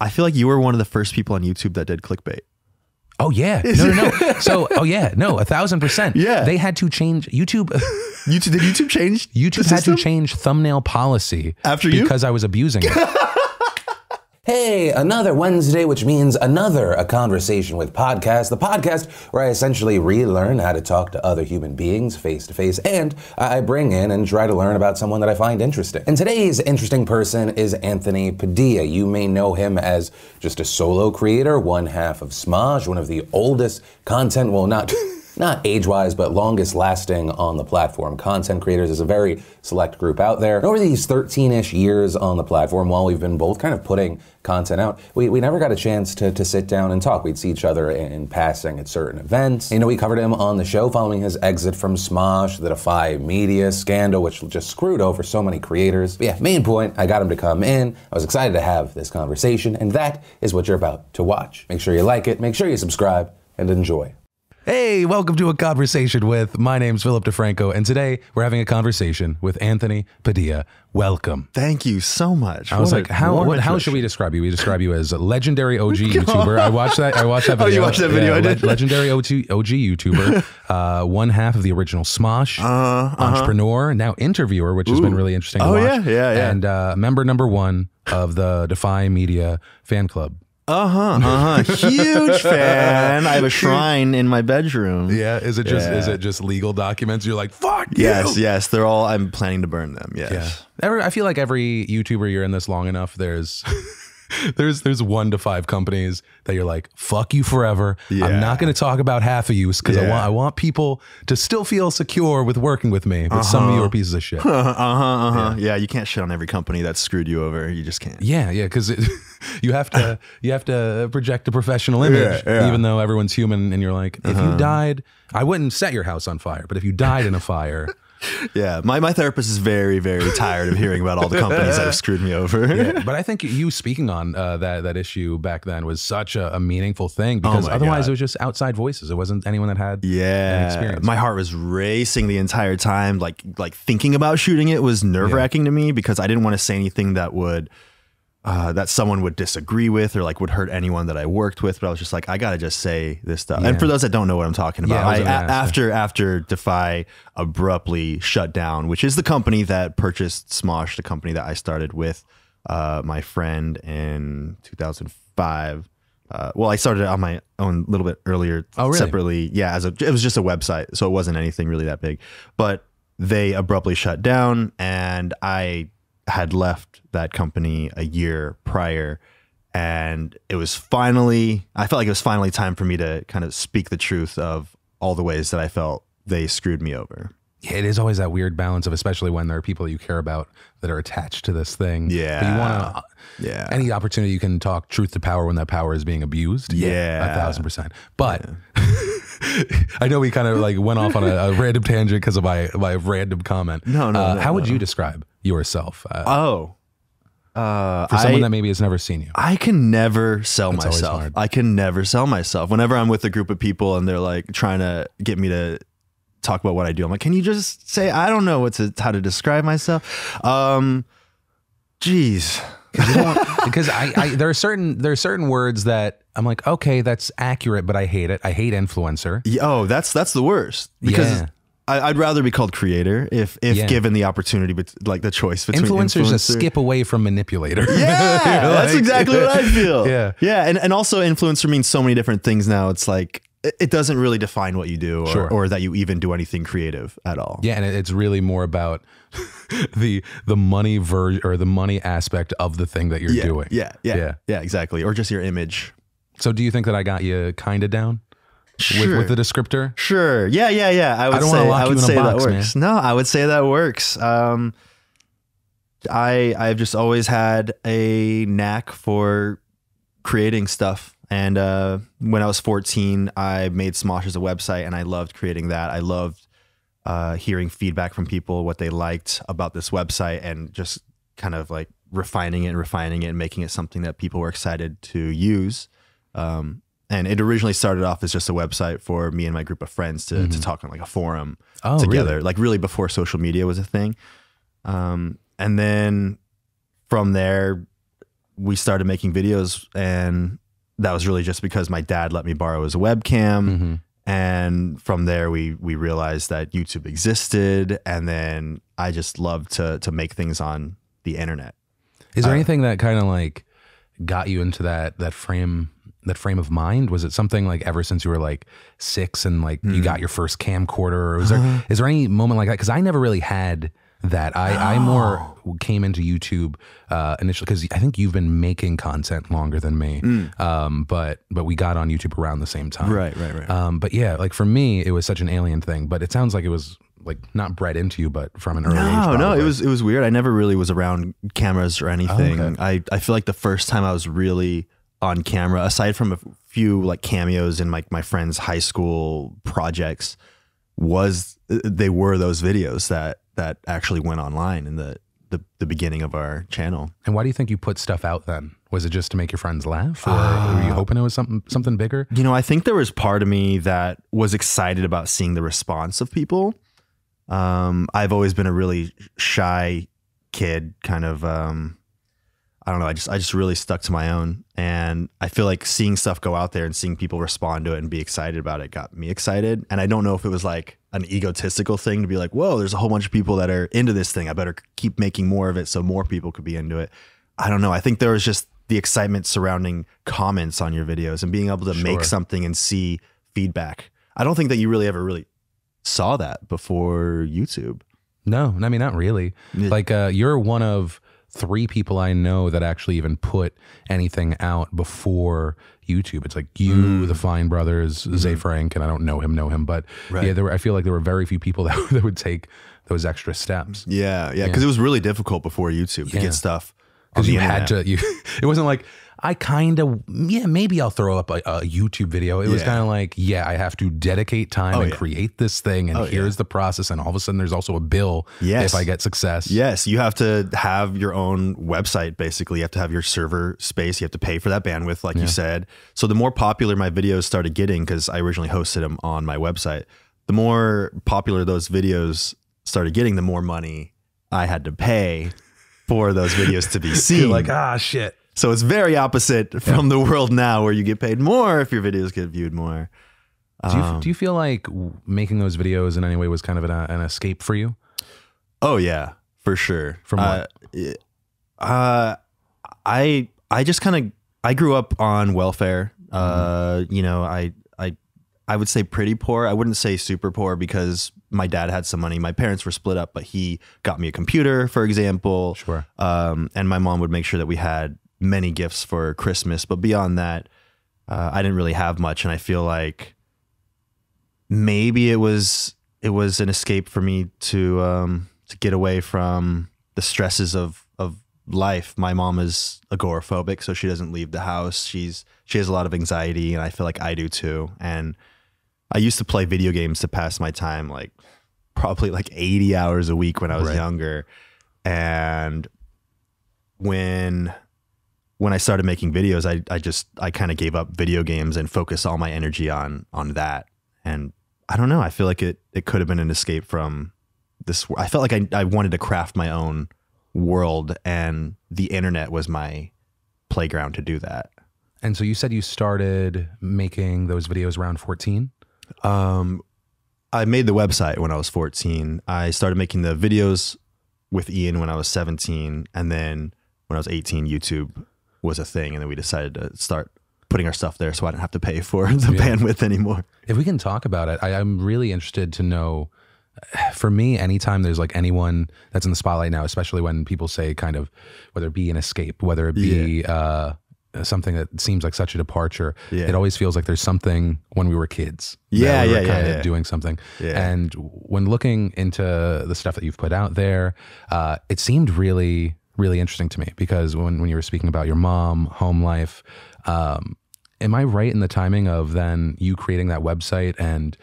I feel like you were one of the first people on YouTube that did clickbait. Oh yeah, no, no, no. So, oh yeah, no, a thousand percent. Yeah, they had to change YouTube. YouTube did YouTube change? YouTube had to change thumbnail policy after you because I was abusing it. Hey, another Wednesday, which means another A Conversation with Podcast, the podcast where I essentially relearn how to talk to other human beings face to face, and I bring in and try to learn about someone that I find interesting. And today's interesting person is Anthony Padilla. You may know him as just a solo creator, one half of Smaj, one of the oldest content, well, not. not age wise, but longest lasting on the platform. Content creators is a very select group out there. And over these 13 ish years on the platform, while we've been both kind of putting content out, we, we never got a chance to, to sit down and talk. We'd see each other in, in passing at certain events. You know, we covered him on the show following his exit from Smosh, the Defy Media scandal, which just screwed over so many creators. But yeah, main point, I got him to come in. I was excited to have this conversation, and that is what you're about to watch. Make sure you like it, make sure you subscribe, and enjoy. Hey, welcome to a conversation with. My name's Philip DeFranco, and today we're having a conversation with Anthony Padilla. Welcome. Thank you so much. I was like, a how what, how should we describe you? We describe you as a legendary OG YouTuber. I watched that. I watched that video. Oh, you watched that video, I did. legendary OG, OG YouTuber, uh, one half of the original Smosh, uh, uh-huh. entrepreneur, now interviewer, which has been really interesting. to Oh, watch, yeah, yeah, yeah. And uh, member number one of the Defy Media fan club. Uh huh. Uh huh. Huge fan. I have a shrine in my bedroom. Yeah. Is it just yeah. is it just legal documents? You're like fuck. Yes. You. Yes. They're all. I'm planning to burn them. Yes. Yeah. Every, I feel like every YouTuber you're in this long enough, there's. there's there's one to five companies that you're like fuck you forever. Yeah. I'm not going to talk about half of you because yeah. I want I want people to still feel secure with working with me. But uh -huh. some of you uh-huh. are pieces of shit. Uh huh. Uh huh. Uh-huh. Yeah. yeah. you can't shit on every company that screwed you over. You just can't. Yeah, yeah, because you have to you have to project a professional image, even though everyone's human, and you're like, if uh -huh. you uh-huh. died, I wouldn't set your house on fire, but if you died in a fire yeah, my, my therapist is very very tired of hearing about all the companies that have screwed me over. Yeah, but I think you speaking on uh, that that issue back then was such a, a meaningful thing oh because oh otherwise God. it was just outside voices. It wasn't anyone that had yeah experience. My heart was racing the entire time, like like thinking about shooting it was nerve wracking yeah. to me because I didn't want to say anything that would uh, that someone would disagree with or like would hurt anyone that I worked with. But I was just like, I gotta just say this stuff. Yeah. And for those that don't know what I'm talking about, yeah, I, I, after after Defy abruptly shut down, which is the company that purchased Smosh, the company that I started with uh, my friend in 2005. Uh, well, I started on my own a little bit earlier, oh, really? separately. Yeah, as a, it was just a website, so it wasn't anything really that big. But they abruptly shut down, and I had left that company a year prior. And it was finally, I felt like it was finally time for me to kind of speak the truth of all the ways that I felt they screwed me over. it is always that weird balance of, especially when there are people that you care about that are attached to this thing. Yeah. But you want to, yeah. Any opportunity you can talk truth to power when that power is being abused. Yeah. yeah a thousand percent. But yeah. I know we kind of like went off on a, a random tangent because of my, my random comment. No, no. Uh, no how no. would you describe yourself? Uh, oh, uh, for someone I, that maybe has never seen you, I can never sell That's myself. I can never sell myself. Whenever I'm with a group of people and they're like trying to get me to talk about what I do, I'm like, can you just say I don't know what to how to describe myself? Um, jeez. because I, I, there are certain there are certain words that I'm like okay that's accurate but I hate it I hate influencer oh that's that's the worst because yeah. I, would rather be called creator if if yeah. given the opportunity, but like the choice between influencers influencer. a skip away from manipulator. Yeah, like, that's exactly what I feel. Yeah, yeah, and and also influencer means so many different things now. It's like it doesn't really define what you do or, sure. or, that you even do anything creative at all. Yeah, and it's really more about the the money ver- or the money aspect of the thing that you're yeah, doing. Yeah, yeah, yeah, yeah, exactly. Or just your image. So, do you think that I got you kind of down? sure. with, with the descriptor? Sure. Yeah, yeah, yeah. I would I don't say, lock I would you in say a box, that works. Man. No, I would say that works. Um, I I've just always had a knack for creating stuff. And uh, when I was 14, I made Smosh as a website and I loved creating that. I loved uh, hearing feedback from people, what they liked about this website, and just kind of like refining it and refining it and making it something that people were excited to use. Um, and it originally started off as just a website for me and my group of friends to, mm -hmm. to mm-hmm. talk on like a forum oh, together, really? like really before social media was a thing. Um, and then from there, we started making videos, and that was really just because my dad let me borrow his webcam. Mm -hmm. And from there, we we realized that YouTube existed, and then I just loved to to make things on the internet. Is there uh, anything that kind of like got you into that that frame that frame of mind? Was it something like ever since you were like six and like mm. you got hmm. your first camcorder? Or was there uh-huh. is there any moment like that? Because I never really had that. I, oh. I more oh. came into YouTube uh, initially because I think you've been making content longer than me. Mm. Um, but but we got on YouTube around the same time. Right, right, right. Um, but yeah, like for me, it was such an alien thing. But it sounds like it was like not bred into you, but from an early no, age. No, no, it was it was weird. I never really was around cameras or anything. Oh, okay. I I feel like the first time I was really on camera, aside from a few like cameos in like my, friends' high school projects, was they were those videos that that actually went online in the, the the beginning of our channel. And why do you think you put stuff out then? Was it just to make your friends laugh, or uh, were you ah. hoping it was something something bigger? You know, I think there was part of me that was excited about seeing the response of people. Um, I've always been a really shy kid, kind of. Um, I don't know. I just I just really stuck to my own, and I feel like seeing stuff go out there and seeing people respond to it and be excited about it got me excited. And I don't know if it was like an egotistical thing to be like, whoa, there's a whole bunch of people that are into this thing. I better keep making more of it so more people could be into it. I don't know. I think there was just the excitement surrounding comments on your videos and being able to sure. make something and see feedback. I don't think that you really ever really saw that before YouTube. No, I mean not really. Like uh, you're one of three people I know that actually even put anything out before YouTube. It's like you, mm. the Fine Brothers, mm. Zay Frank, and I don't know him, know him, but right. yeah, there were, I feel like there were very few people that, that would take those extra steps. Yeah, yeah, because yeah. it was really difficult before YouTube to yeah. get stuff because you internet. had to. You, it wasn't like I kind of, yeah, maybe I'll throw up a, a YouTube video. It yeah. was kind of like, yeah, I have to dedicate time oh, and yeah. create this thing. And oh, here's yeah. the process. And all of a sudden there's also a bill yes. if I get success. Yes. You have to have your own website, basically. You have to have your server space. You have to pay for that bandwidth, like you said. So the more popular my videos started getting, because I originally hosted them on my website, the more popular those videos started getting, the more money I had to pay for those videos to be seen. like, ah, shit. So it's very opposite from the world now where you get paid more if your videos get viewed more. Do you, um, do you feel like making those videos in any way was kind of an, uh, an escape for you? Oh yeah, for sure. From uh, what? Uh, I I just kind of I grew up on welfare. Uh, mm-hmm. you know, I I I would say pretty poor. I wouldn't say super poor because my dad had some money. My parents were split up, but he got me a computer, for example. Sure. Um, and my mom would make sure that we had many gifts for Christmas, but beyond that, uh, I didn't really have much, and I feel like maybe it was it was an escape for me to um, to get away from the stresses of of life. My mom is agoraphobic, so she doesn't leave the house. She's she has a lot of anxiety, and I feel like I do too. And I used to play video games to pass my time, like probably like 80 hours a week when I was right. younger. And when when I started making videos, I, I just I kind of gave up video games and focused all my energy on on that. And I don't know, I feel like it it could have been an escape from this. I felt like I, I wanted to craft my own world, and the internet was my playground to do that. And so you said you started making those videos around 14? Um, I made the website when I was 14. I started making the videos with Ian when I was 17. And then when I was 18, YouTube was a thing, and then we decided to start putting our stuff there, so I didn't have to pay for the yeah. bandwidth anymore. If we can talk about it, I, I'm really interested to know. For me, anytime there's like anyone that's in the spotlight now, especially when people say kind of whether it be an escape, whether it be yeah. uh, something that seems like such a departure. Yeah. It always feels like there's something when we were kids. Yeah, we yeah, yeah, yeah, doing something. Yeah. And when looking into the stuff that you've put out there, uh, it seemed really really interesting to me because when, when you were speaking about your mom, home life, um, am I right in the timing of then you creating that website and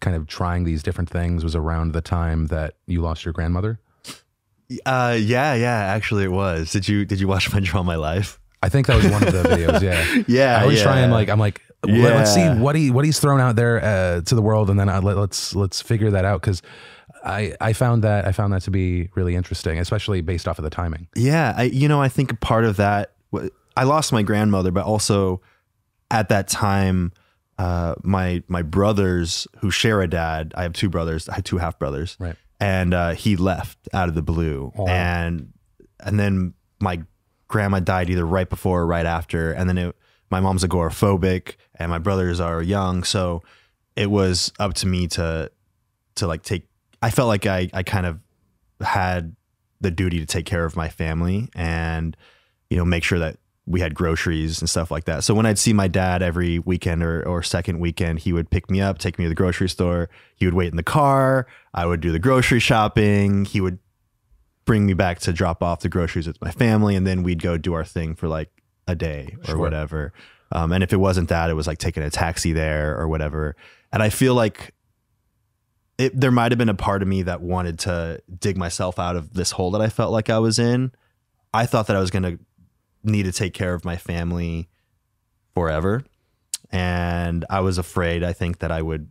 kind of trying these different things was around the time that you lost your grandmother? Uh, yeah, yeah, actually it was. Did you did you watch my draw my life? I think that was one of the videos. Yeah, yeah. I was yeah. like I'm like yeah. let's see what he what he's thrown out there uh, to the world, and then I, let, us let's figure that out because I, I found that I found that to be really interesting, especially based off of the timing. Yeah, I, you know, I think part of that I lost my grandmother, but also at that time, uh, my my brothers who share a dad, I have two brothers, I have two half brothers, right? And uh, he left out of the blue, and and then my grandma died either right before or right after, and then it, my mom's agoraphobic, and my brothers are young, so it was up to me to to like take I felt like I, I kind of had the duty to take care of my family and, you know, make sure that we had groceries and stuff like that. So when I'd see my dad every weekend or, or second weekend, he would pick me up, take me to the grocery store. He would wait in the car. I would do the grocery shopping. He would bring me back to drop off the groceries with my family. And then we'd go do our thing for like a day or sure. whatever. Um, and if it wasn't that, it was like taking a taxi there or whatever. And I feel like it, there might have been a part of me that wanted to dig myself out of this hole that I felt like I was in. I thought that I was going to need to take care of my family forever. And I was afraid, I think, that I would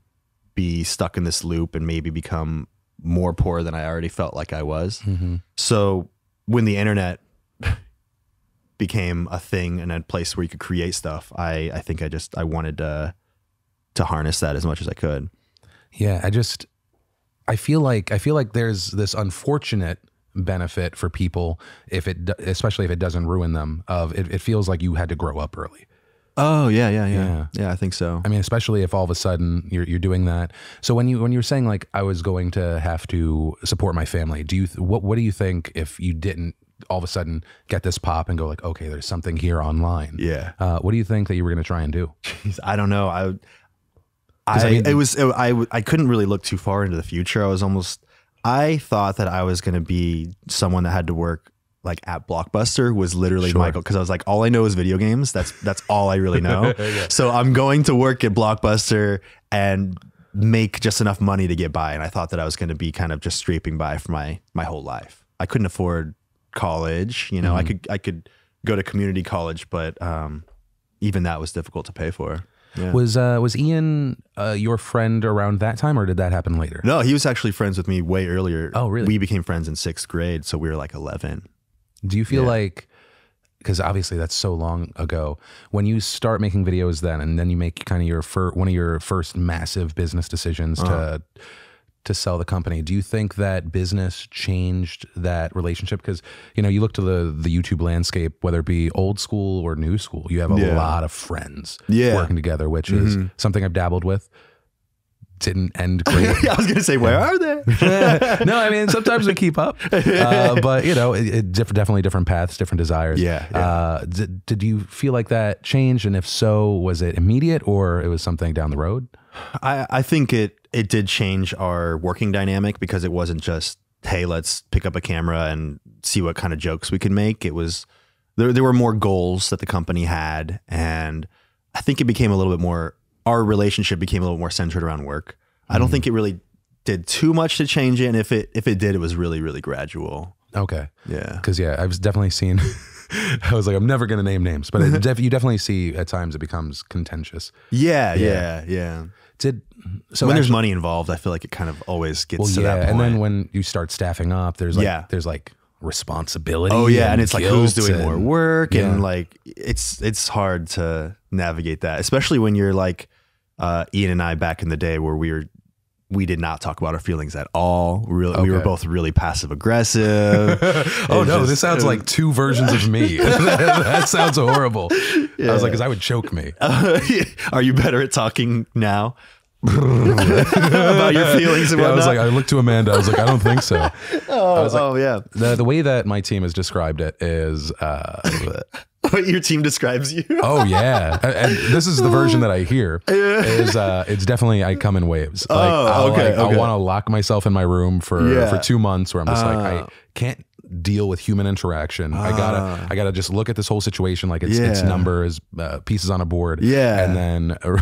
be stuck in this loop and maybe become more poor than I already felt like I was. Mm-hmm. So when the internet became a thing and a place where you could create stuff, I, I think I just I wanted to to harness that as much as I could. Yeah, I just I feel like I feel like there's this unfortunate benefit for people if it especially if it doesn't ruin them of it, it feels like you had to grow up early oh yeah, yeah yeah yeah yeah i think so i mean especially if all of a sudden you're, you're doing that so when you when you were saying like i was going to have to support my family do you what what do you think if you didn't all of a sudden get this pop and go like okay there's something here online yeah uh, what do you think that you were going to try and do Jeez, i don't know i I, I mean, it was it, I I couldn't really look too far into the future. I was almost I thought that I was going to be someone that had to work like at Blockbuster was literally sure. Michael because I was like all I know is video games. That's that's all I really know. yeah. So I'm going to work at Blockbuster and make just enough money to get by. And I thought that I was going to be kind of just scraping by for my my whole life. I couldn't afford college. You know, mm -hmm. I mm-hmm. could I could go to community college, but um, even that was difficult to pay for. Yeah. Was uh, was Ian uh, your friend around that time, or did that happen later? No, he was actually friends with me way earlier. Oh, really? We became friends in sixth grade, so we were like eleven. Do you feel yeah. like? Because obviously that's so long ago. When you start making videos, then and then you make kind of your fir- one of your first massive business decisions uh -huh. to uh-huh to sell the company. Do you think that business changed that relationship? Because you know, you look to the the YouTube landscape, whether it be old school or new school, you have a yeah. lot of friends yeah. working together, which mm-hmm. is something I've dabbled with didn't end great. I was going to say, where are they? no, I mean, sometimes we keep up, uh, but you know, it, it diff definitely different paths, different desires. Yeah. yeah. Uh, did, did you feel like that changed? And if so, was it immediate or it was something down the road? I, I think it, it did change our working dynamic because it wasn't just, hey, let's pick up a camera and see what kind of jokes we can make. It was, there, there were more goals that the company had. And I think it became a little bit more our relationship became a little more centered around work. Mm. I don't mm. think it really did too much to change it. And if it if it did, it was really, really gradual. Okay. Yeah. Cause yeah, I've definitely seen I was like, I'm never gonna name names, but def- you definitely see at times it becomes contentious. Yeah, yeah, yeah. yeah. Did so when actually, there's money involved, I feel like it kind of always gets well, to yeah, that point. And then when you start staffing up, there's like yeah. there's like responsibility. Oh yeah, and, and it's like who's doing and, more work yeah. and like it's it's hard to navigate that, especially when you're like uh, Ian and I back in the day where we were we did not talk about our feelings at all. We, really, okay. we were both really passive aggressive. oh no, just, this sounds was, like two versions of me. that, sounds horrible. Yeah. I was like, because I would choke me. Uh, are you better at talking now? about your feelings and yeah, whatnot. I was like, I looked to Amanda. I was like, I don't think so. oh, I was like, oh yeah. The, the way that my team has described it is uh, what your team describes you. oh yeah, and, this is the version that I hear. Is uh, it's definitely I come in waves. Oh, like, oh, i okay. okay. I want to lock myself in my room for yeah. for two months where I'm just uh, like I ah. can't deal with human interaction. Uh, I gotta, ah. I gotta just look at this whole situation like it's yeah. its numbers, uh, pieces on a board. Yeah, and then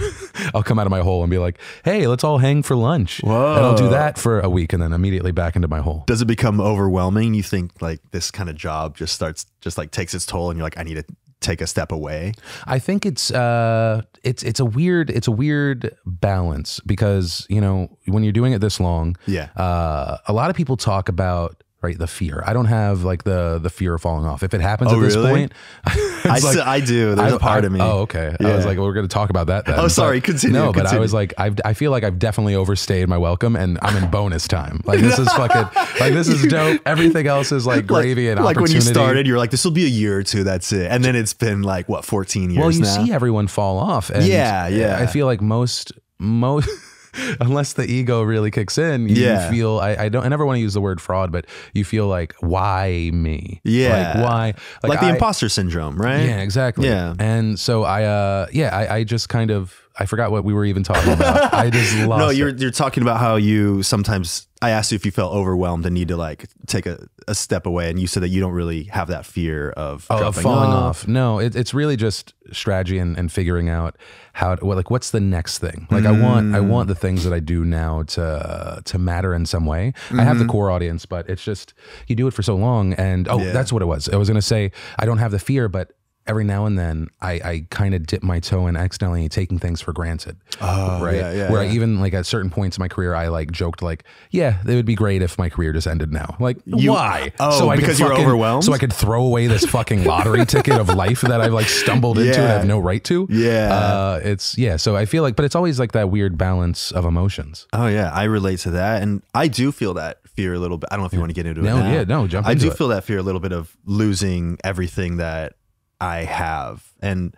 I'll come out of my hole and be like, "Hey, let's all hang for lunch." Whoa. And I'll do that for a week, and then immediately back into my hole. Does it become overwhelming? You think like this kind of job just starts, just like takes its toll, and you're like, "I need to take a step away? I think it's uh, it's it's a weird it's a weird balance because you know when you're doing it this long, yeah. Uh, a lot of people talk about right? The fear. I don't have like the the fear of falling off. If it happens oh, at this really? point, I, like, I do. There's I, a part I, of me. Oh, okay. Yeah. I was like, well, we're going to talk about that. Then. Oh, sorry. But, continue. No, continue. but I was like, I've, i feel like I've definitely overstayed my welcome, and I'm in bonus time. Like this is fucking like this is dope. Everything else is like gravy like, and like when you started, you're like, this will be a year or two. That's it. And then it's been like what 14 years. Well, you now? see everyone fall off. And yeah, yeah. I feel like most most. unless the ego really kicks in, you, yeah. you feel I, I, don't I never want to use the word fraud, but you feel like why me? Yeah, like why? Like, like the I, imposter syndrome, right? Yeah, exactly. Yeah, and so I, uh, yeah, I, I just kind of I forgot what we were even talking about. I just lost. No, you're it. you're talking about how you sometimes. I asked you if you felt overwhelmed and need to like take a, a step away, and you said that you don't really have that fear of, oh, falling off. off. No, it, it's really just strategy and, and figuring out how to, like what's the next thing. Like mm. I want I want the things that I do now to to matter in some way. Mm -hmm. I have the mm-hmm. core audience, but it's just you do it for so long, and oh, yeah. that's what it was. I was gonna say I don't have the fear, but every now and then I, I kind of dip my toe in accidentally taking things for granted. Oh, right. Yeah, yeah, Where yeah. I even like at certain points in my career, I like joked like, yeah, it would be great if my career just ended now. Like you, why? Oh, so I because you're fucking, overwhelmed. So I could throw away this fucking lottery ticket of life that I've like stumbled into and have no right to. Yeah. Uh, it's yeah. So I feel like, but it's always like that weird balance of emotions. Oh yeah. I relate to that. And I do feel that fear a little bit. I don't know if you want to get into no, it. No, yeah, no, jump I do it. feel that fear a little bit of losing everything that I have. And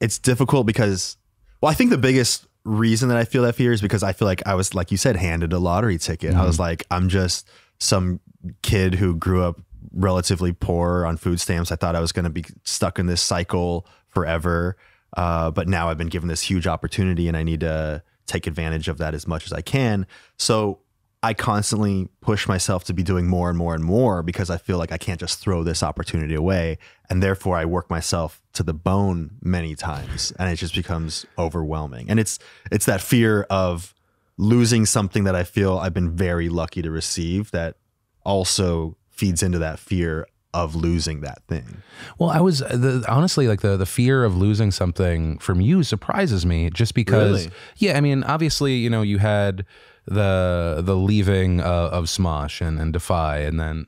it's difficult because, well, I think the biggest reason that I feel that fear is because I feel like I was, like you said, handed a lottery ticket. Mm -hmm. I was mm-hmm. like, I'm just some kid who grew up relatively poor on food stamps. I thought I was going to be stuck in this cycle forever. Uh, but now I've been given this huge opportunity and I need to take advantage of that as much as I can. So I constantly push myself to be doing more and more and more because I feel like I can't just throw this opportunity away. And therefore, I work myself to the bone many times and it just becomes overwhelming. And it's, it's that fear of losing something that I feel I've been very lucky to receive that also feeds into that fear of losing that thing. Well, I was the, honestly like the the fear of losing something from you surprises me just because really? yeah, I mean, obviously, you know, you had the the leaving uh, of Smosh and, and Defy, and then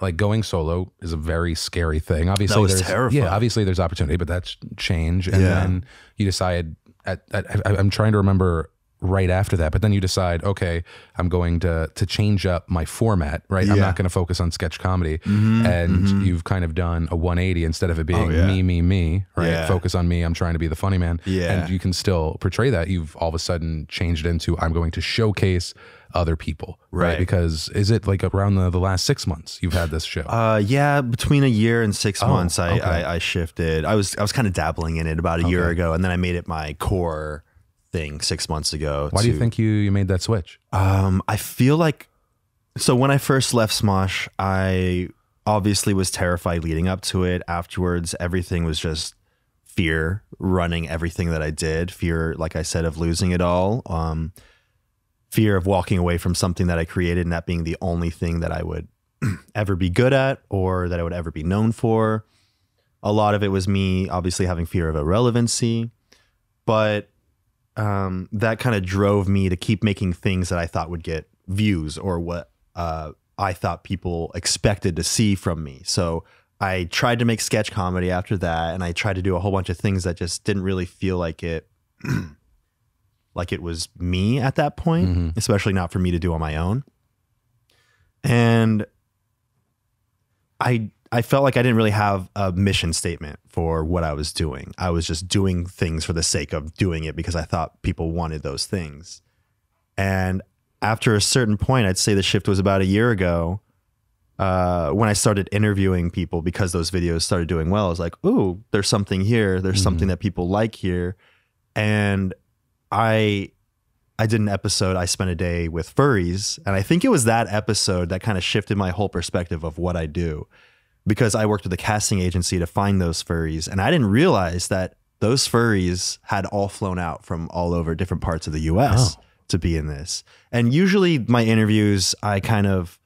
like going solo is a very scary thing. Obviously, there's terrifying. yeah, obviously there's opportunity, but that's change. And yeah. then you decide. At, at, I, I'm trying to remember right after that. But then you decide, okay, I'm going to to change up my format, right? Yeah. I'm not going to focus on sketch comedy. Mm-hmm, and mm-hmm. you've kind of done a 180 instead of it being oh, yeah. me, me, me, right? Yeah. Focus on me. I'm trying to be the funny man. Yeah. And you can still portray that. You've all of a sudden changed it into I'm going to showcase other people, right? right? Because is it like around the, the last six months you've had this show? Uh, yeah, between a year and six oh, months, I, I, I shifted. I was I was kind of dabbling in it about a okay. year ago, and then I made it my core thing six months ago. Why to, do you think you, you made that switch? Um, I feel like so when I first left Smosh, I obviously was terrified leading up to it. Afterwards, everything was just fear running everything that I did. Fear, like I said, of losing it all. Um, fear of walking away from something that I created and that being the only thing that I would ever be good at or that I would ever be known for. A lot of it was me obviously having fear of irrelevancy, but um, that kind of drove me to keep making things that I thought would get views or what uh, I thought people expected to see from me. So I tried to make sketch comedy after that, and I tried to do a whole bunch of things that just didn't really feel like it, like it was me at that point, mm -hmm. especially not for me to do on my own. And I I felt like I didn't really have a mission statement for what I was doing. I was just doing things for the sake of doing it because I thought people wanted those things. And after a certain point, I'd say the shift was about a year ago uh, when I started interviewing people because those videos started doing well. I was like, "Ooh, there's something here. There's mm -hmm. something that people like here." And I I did an episode. I spent a day with furries, and I think it was that episode that kind of shifted my whole perspective of what I do because I worked with a casting agency to find those furries. And I didn't realize that those furries had all flown out from all over different parts of the US oh. to be in this. And usually my interviews, I kind of,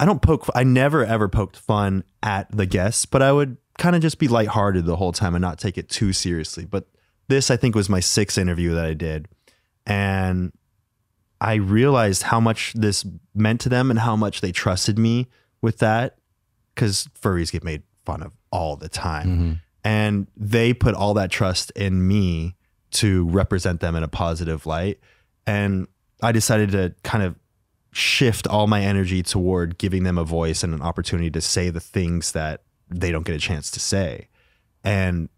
I don't poke, I never ever poked fun at the guests, but I would kind of just be lighthearted the whole time and not take it too seriously. But this, I think, was my sixth interview that I did. And I realized how much this meant to them and how much they trusted me with that because furries get made fun of all the time. Mm-hmm. And they put all that trust in me to represent them in a positive light. And I decided to kind of shift all my energy toward giving them a voice and an opportunity to say the things that they don't get a chance to say. And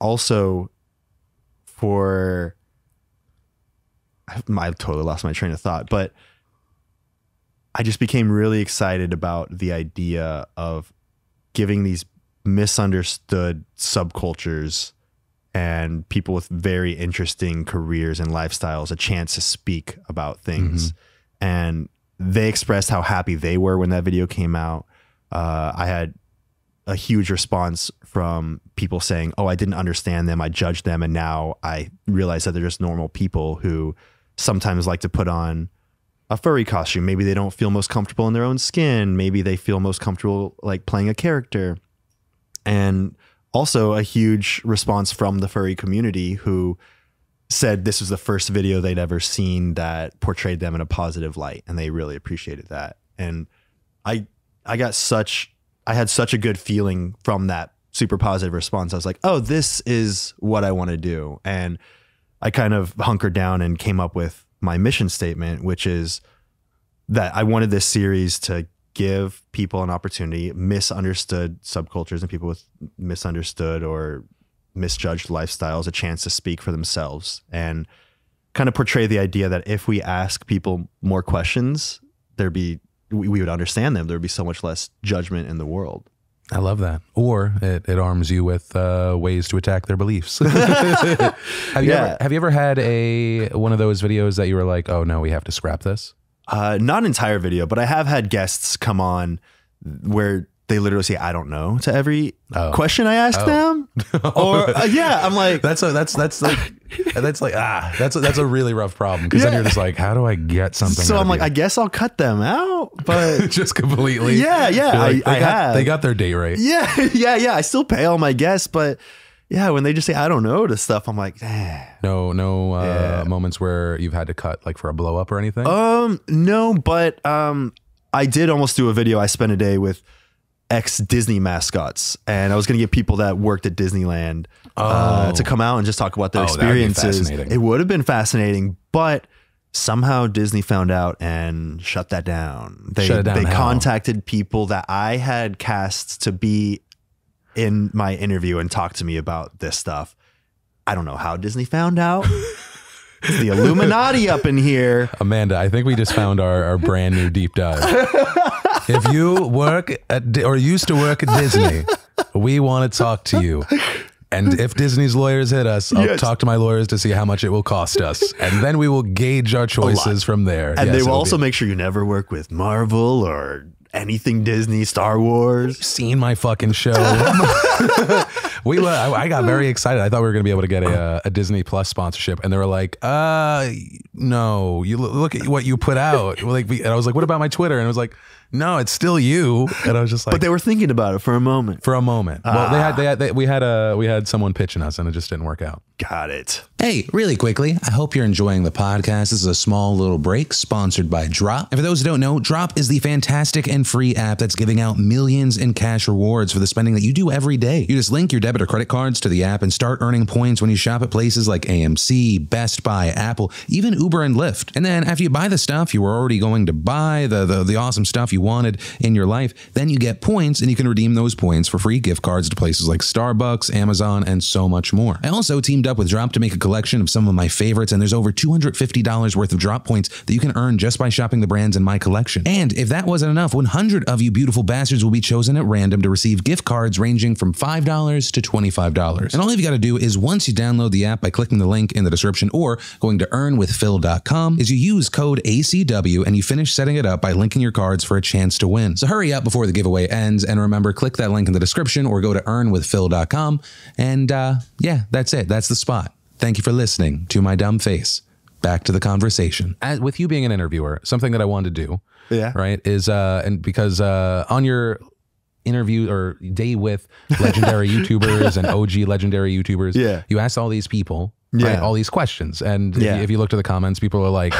also for I, have totally lost my train of thought, but I just became really excited about the idea of giving these misunderstood subcultures and people with very interesting careers and lifestyles a chance to speak about things. Mm-hmm. And they expressed how happy they were when that video came out. Uh, I had a huge response from people saying, Oh, I didn't understand them. I judged them. And now I realize that they're just normal people who sometimes like to put on a furry costume. Maybe they don't feel most comfortable in their own skin. Maybe they feel most comfortable like playing a character. And also a huge response from the furry community who said this was the first video they'd ever seen that portrayed them in a positive light and they really appreciated that. And I I got such I had such a good feeling from that super positive response. I was like, "Oh, this is what I want to do." And I kind of hunkered down and came up with my mission statement, which is that I wanted this series to give people an opportunity, misunderstood subcultures and people with misunderstood or misjudged lifestyles a chance to speak for themselves and kind of portray the idea that if we ask people more questions, there'd be we, we would understand them. There'd be so much less judgment in the world. I love that. Or it, it arms you with uh, ways to attack their beliefs. have you yeah. ever have you ever had a one of those videos that you were like, oh no, we have to scrap this? Uh, not an entire video, but I have had guests come on where they literally say I don't know to every oh. question I ask oh. them. or uh, yeah, I'm like that's a that's that's like that's like ah that's a, that's a really rough problem because yeah. then you're just like how do I get something? So I'm like you? I guess I'll cut them out, but just completely. Yeah, yeah. Like, I, I got, have. they got their date right. Yeah, yeah, yeah. I still pay all my guests, but yeah, when they just say I don't know to stuff, I'm like, eh. no, no uh, yeah. moments where you've had to cut like for a blow up or anything. Um, no, but um, I did almost do a video. I spent a day with ex Disney mascots, and I was going to get people that worked at Disneyland uh, oh. uh, to come out and just talk about their oh, experiences. It would have been fascinating, but somehow Disney found out and shut that down. They down they contacted people that I had cast to be in my interview and talk to me about this stuff. I don't know how Disney found out. the Illuminati up in here. Amanda, I think we just found our, our brand new deep dive. if you work at or used to work at Disney, we want to talk to you. And if Disney's lawyers hit us, I'll Yes. talk to my lawyers to see how much it will cost us. And then we will gauge our choices from there. And Yes, they will be- also make sure you never work with Marvel or anything Disney, Star Wars. seen my fucking show. we were, I, I got very excited. I thought we were going to be able to get a, a Disney Plus sponsorship, and they were like, "Uh, no. You look at what you put out." Like, and I was like, "What about my Twitter?" And I was like, no, it's still you. And I was just like, but they were thinking about it for a moment. For a moment. Ah. Well, they had, they had, they, we had a, we had someone pitching us, and it just didn't work out. Got it. Hey, really quickly, I hope you're enjoying the podcast. This is a small little break sponsored by Drop. And for those who don't know, Drop is the fantastic and free app that's giving out millions in cash rewards for the spending that you do every day. You just link your debit or credit cards to the app and start earning points when you shop at places like AMC, Best Buy, Apple, even Uber and Lyft. And then after you buy the stuff you were already going to buy, the, the, the awesome stuff you wanted in your life, then you get points and you can redeem those points for free gift cards to places like Starbucks, Amazon, and so much more. I also teamed up with Drop to make a collection of some of my favorites, and there's over $250 worth of drop points that you can earn just by shopping the brands in my collection. And if that wasn't enough, 100 of you beautiful bastards will be chosen at random to receive gift cards ranging from $5 to $25. And all you've got to do is once you download the app by clicking the link in the description or going to earnwithphil.com is you use code ACW and you finish setting it up by linking your cards for a chance to win. So hurry up before the giveaway ends and remember click that link in the description or go to earnwithphil.com and uh, yeah, that's it. That's the spot. Thank you for listening to my dumb face. Back to the conversation. As, with you being an interviewer, something that I wanted to do, yeah, right, is uh, and because uh, on your interview or day with legendary YouTubers and OG legendary YouTubers, yeah, you asked all these people yeah. Right, all these questions. And yeah. if you look to the comments, people are like,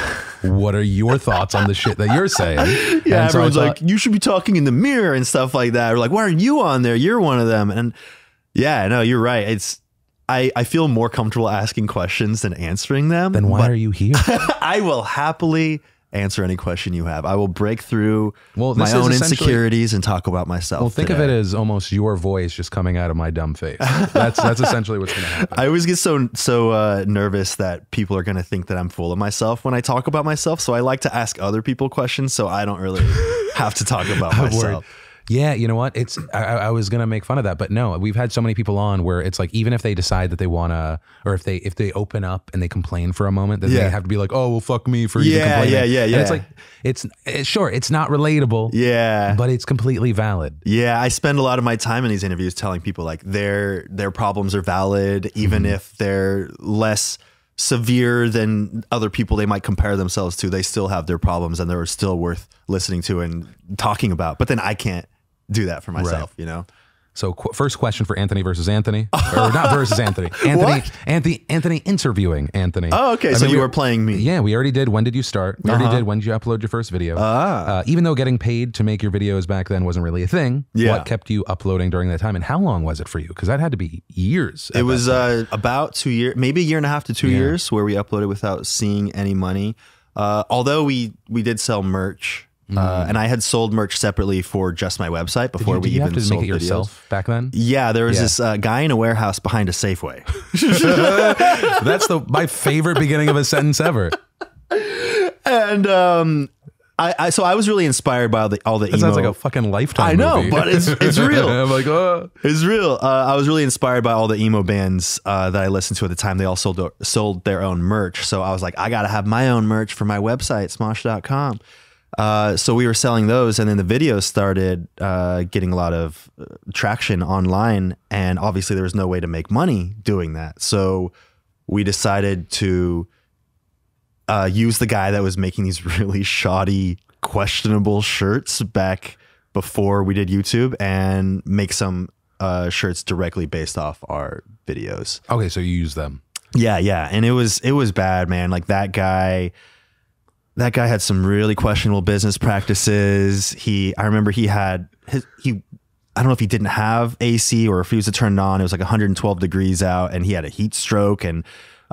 what are your thoughts on the shit that you're saying? Yeah, and everyone's so thought, like, you should be talking in the mirror and stuff like that. Or like, why aren't you on there? You're one of them. And yeah, no, you're right. It's I, I feel more comfortable asking questions than answering them. Then why are you here? I will happily answer any question you have. I will break through well, my own insecurities and talk about myself. Well, think today. of it as almost your voice just coming out of my dumb face. That's that's essentially what's going to happen. I always get so so uh, nervous that people are going to think that I'm full of myself when I talk about myself. So I like to ask other people questions so I don't really have to talk about myself. Worried. Yeah, you know what? It's I, I was gonna make fun of that, but no, we've had so many people on where it's like even if they decide that they wanna, or if they if they open up and they complain for a moment, then Yeah. they have to be like, oh well, fuck me for even Yeah, complaining. yeah, yeah, And it's like it's, it's eh, sure it's not relatable, Yeah. but it's completely valid. yeah, I spend a lot of my time in these interviews telling people like their their problems are valid even mm-hmm. if they're less severe than other people they might compare themselves to. They still have their problems and they're still worth listening to and talking about. But then I can't do that for myself, right. you know? So qu- first question for Anthony versus Anthony, or not versus Anthony. Anthony, Anthony, Anthony interviewing Anthony. Oh, okay. I so mean, you we, were playing me. Yeah, we already did. When did you start? We uh-huh. already did. When did you upload your first video? Ah. Uh, even though getting paid to make your videos back then wasn't really a thing. Yeah. What kept you uploading during that time, and how long was it for you? Because that had to be years. It was uh, about two years, maybe a year and a half to two yeah. years, where we uploaded without seeing any money. Uh, although we we did sell merch Mm. Uh, hmm. and I had sold merch separately for just my website before did you, did we you even have to sold make it videos. back then. Yeah, there was yeah. this uh, guy in a warehouse behind a Safeway. That's the my favorite beginning of a sentence ever. And um, I, I, so I was really inspired by all the all the. That emo. sounds like a fucking lifetime. I know, movie. but it's it's real. I'm like, oh, it's real. Uh, I was really inspired by all the emo bands uh, that I listened to at the time. They all sold sold their own merch, so I was like, I gotta have my own merch for my website, smosh.com. Uh, so we were selling those, and then the videos started uh, getting a lot of uh, traction online. And obviously, there was no way to make money doing that. So we decided to uh, use the guy that was making these really shoddy, questionable shirts back before we did YouTube and make some uh, shirts directly based off our videos. Okay, so you use them. Yeah, yeah, and it was it was bad, man. Like that guy that guy had some really questionable business practices. He, I remember he had his, he, I don't know if he didn't have AC or if he was it on. It was like 112 degrees out, and he had a heat stroke. And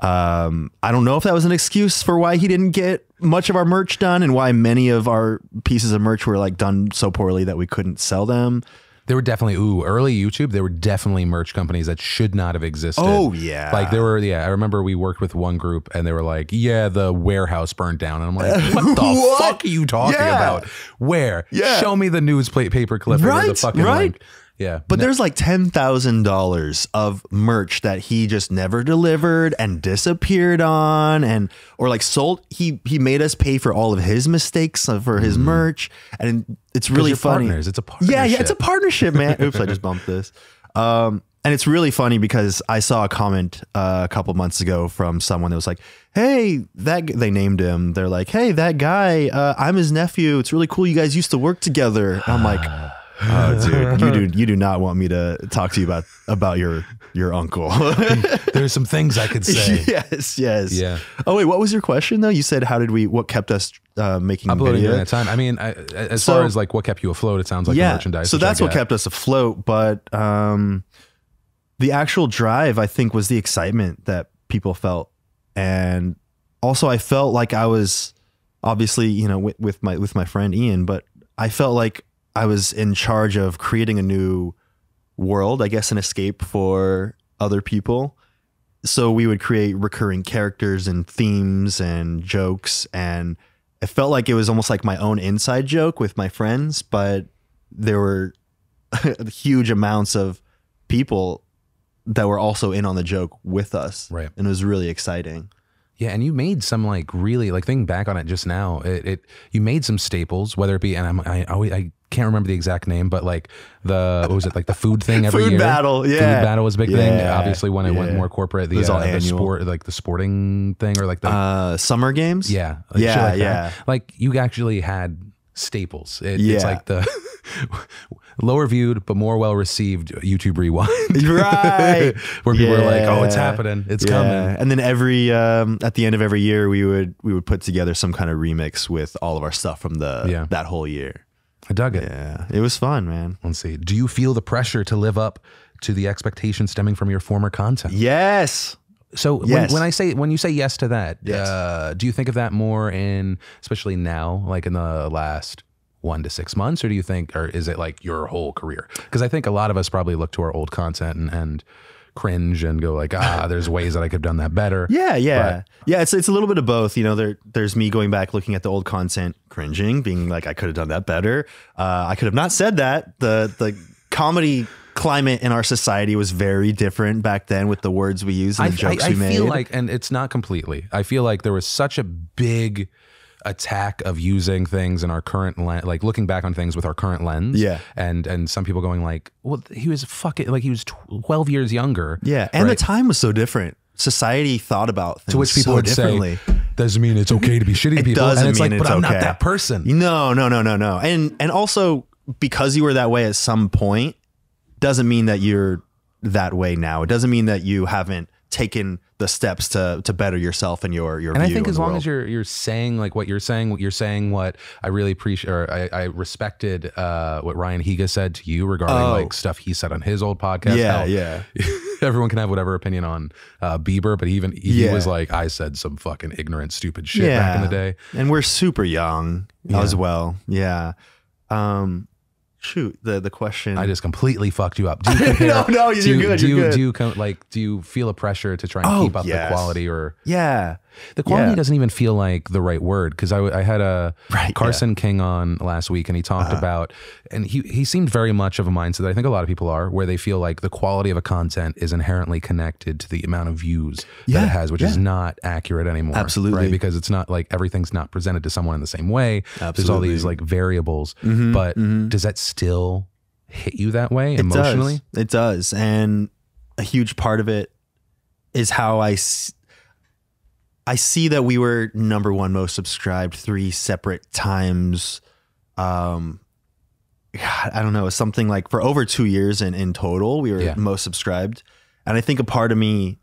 um, I don't know if that was an excuse for why he didn't get much of our merch done, and why many of our pieces of merch were like done so poorly that we couldn't sell them. There were definitely ooh early YouTube. There were definitely merch companies that should not have existed. Oh yeah, like there were. Yeah, I remember we worked with one group and they were like, "Yeah, the warehouse burned down," and I'm like, "What the what? fuck are you talking yeah. about? Where? Yeah. Show me the news plate paperclip right, the fucking right." Link. Yeah. But no. there's like $10,000 of merch that he just never delivered and disappeared on and or like sold he he made us pay for all of his mistakes for his mm. merch and it's really funny. Partners. It's a partnership. Yeah, yeah, it's a partnership, man. Oops, I just bumped this. Um and it's really funny because I saw a comment uh, a couple months ago from someone that was like, "Hey, that they named him. They're like, hey, that guy. Uh, I'm his nephew. It's really cool. You guys used to work together." And I'm like, Oh, dude, you do you do not want me to talk to you about about your your uncle. There's some things I could say. Yes, yes. Yeah. Oh wait, what was your question though? You said how did we? What kept us uh, making uploading video? during that time? I mean, I, as so, far as like what kept you afloat, it sounds like yeah, merchandise. So that's what kept us afloat. But um, the actual drive, I think, was the excitement that people felt, and also I felt like I was obviously you know with, with my with my friend Ian, but I felt like I was in charge of creating a new world, I guess, an escape for other people. So we would create recurring characters and themes and jokes. And it felt like it was almost like my own inside joke with my friends, but there were huge amounts of people that were also in on the joke with us. Right. And it was really exciting. Yeah, and you made some like really like thinking back on it just now. It, it you made some staples, whether it be and I'm, I always I can't remember the exact name, but like the what was it like the food thing every food year? battle, yeah, food battle was a big yeah. thing. Obviously, when it yeah. went more corporate, the, uh, the sport like the sporting thing or like the uh, summer games, yeah, like yeah, like yeah. That. Like you actually had staples. It, yeah. It's like the lower viewed but more well received YouTube Rewind, right? Where people yeah. are like, "Oh, it's happening, it's yeah. coming." And then every um, at the end of every year, we would we would put together some kind of remix with all of our stuff from the yeah. that whole year. I dug it. Yeah, it was fun, man. Let's see. Do you feel the pressure to live up to the expectations stemming from your former content? Yes. So yes. When, when, I say when you say yes to that, yes. Uh, do you think of that more in especially now, like in the last one to six months, or do you think, or is it like your whole career? Because I think a lot of us probably look to our old content and, and cringe and go like, ah, there's ways that I could have done that better. Yeah, yeah, but, yeah. It's it's a little bit of both. You know, there there's me going back looking at the old content, cringing, being like, I could have done that better. Uh, I could have not said that. The the comedy climate in our society was very different back then with the words we used and the I, jokes I, I we made. I feel like, and it's not completely. I feel like there was such a big attack of using things in our current lens, like looking back on things with our current lens. Yeah. And and some people going like, well, he was fucking like he was twelve years younger. Yeah, and right? the time was so different. Society thought about things to which people so would differently. say doesn't mean it's okay to be shitty to people. Doesn't and it's mean like, it's but I'm not that person. No, no, no, no, no. And and also because you were that way at some point doesn't mean that you're that way now. It doesn't mean that you haven't taken the steps to to better yourself and your your. And I think as long world. as you're you're saying like what you're saying, what you're saying, what I really appreciate or I, I respected uh, what Ryan Higa said to you regarding oh. like stuff he said on his old podcast. Yeah, yeah. everyone can have whatever opinion on uh, Bieber, but even he yeah. was like, I said some fucking ignorant, stupid shit yeah. back in the day. And we're super young yeah. as well. Yeah. Um, shoot the the question. I just completely fucked you up. Do you compare, no, no, you're do, good. Do, you're do, good. Do you come, like do you feel a pressure to try and oh, keep up yes. the quality or yeah? The quality yeah. doesn't even feel like the right word because I, I, had a right, Carson yeah. King on last week and he talked uh -huh. about and he he seemed very much of a mindset that I think a lot of people are where they feel like the quality of a content is inherently connected to the amount of views yeah. that it has, which is not accurate anymore. Absolutely, right? Because it's not like everything's not presented to someone in the same way. Absolutely. There's all these like variables, mm -hmm, but mm -hmm. does that still hit you that way emotionally? It does. it does, and a huge part of it is how I I see that we were number one most subscribed three separate times. Um, God, I don't know, something like for over two years in, in total, we were yeah. most subscribed. And I think a part of me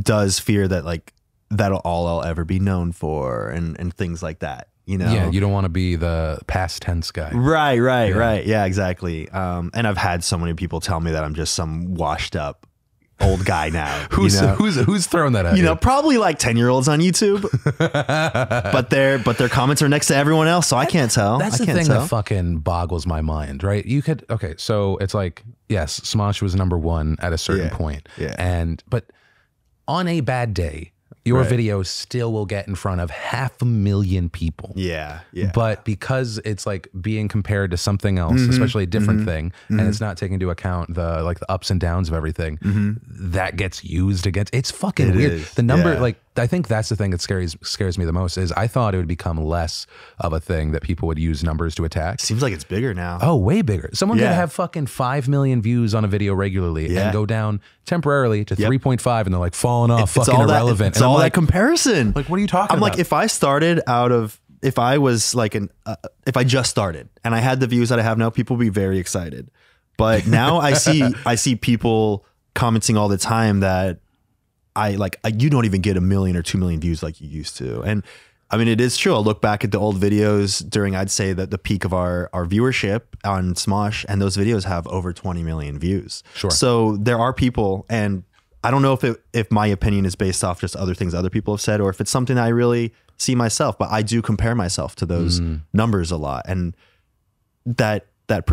does fear that like that'll all I'll ever be known for and, and things like that. You know? Yeah, you don't want to be the past tense guy. Right, right, yeah. right. Yeah, exactly. Um, and I've had so many people tell me that I'm just some washed up old guy now. who's, you know? who's who's throwing that out? you? know, probably like ten year olds on YouTube, but their but their comments are next to everyone else, so I can't tell. That's I the thing tell. that fucking boggles my mind, right? You could okay, so it's like yes, Smosh was number one at a certain yeah, point, yeah. and but on a bad day, your right. video still will get in front of half a million people. Yeah, yeah. But because it's like being compared to something else, mm -hmm, especially a different mm -hmm, thing, mm -hmm. and mm-hmm. it's not taking into account the like the ups and downs of everything, mm-hmm. that gets used against. It's fucking it weird. Is. The number, yeah. like, I think that's the thing that scares scares me the most is I thought it would become less of a thing that people would use numbers to attack. Seems like it's bigger now. Oh, way bigger. Someone yeah. could have fucking five million views on a video regularly yeah. and go down temporarily to yep. 3.5 and they're like falling off, fucking all irrelevant. That, it's and all like, that comparison. Like, what are you talking I'm about? like, if I started out of, if I was like an, uh, if I just started and I had the views that I have now, people would be very excited. But now I see, I see people commenting all the time that I like, I, you don't even get a million or two million views like you used to. And I mean, it is true. I look back at the old videos during, I'd say that the peak of our, our viewership on Smosh, and those videos have over 20 million views. Sure. So there are people, and I don't know if it, if my opinion is based off just other things other people have said, or if it's something I really see myself. But I do compare myself to those mm. numbers a lot, and that that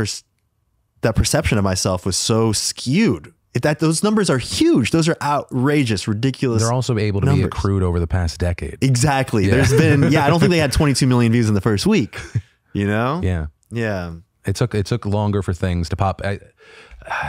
that perception of myself was so skewed if that those numbers are huge, those are outrageous, ridiculous. They're also able to numbers. be accrued over the past decade. Exactly. Yeah. There's been yeah, I don't think they had 22 million views in the first week. You know? Yeah. Yeah. It took it took longer for things to pop. I,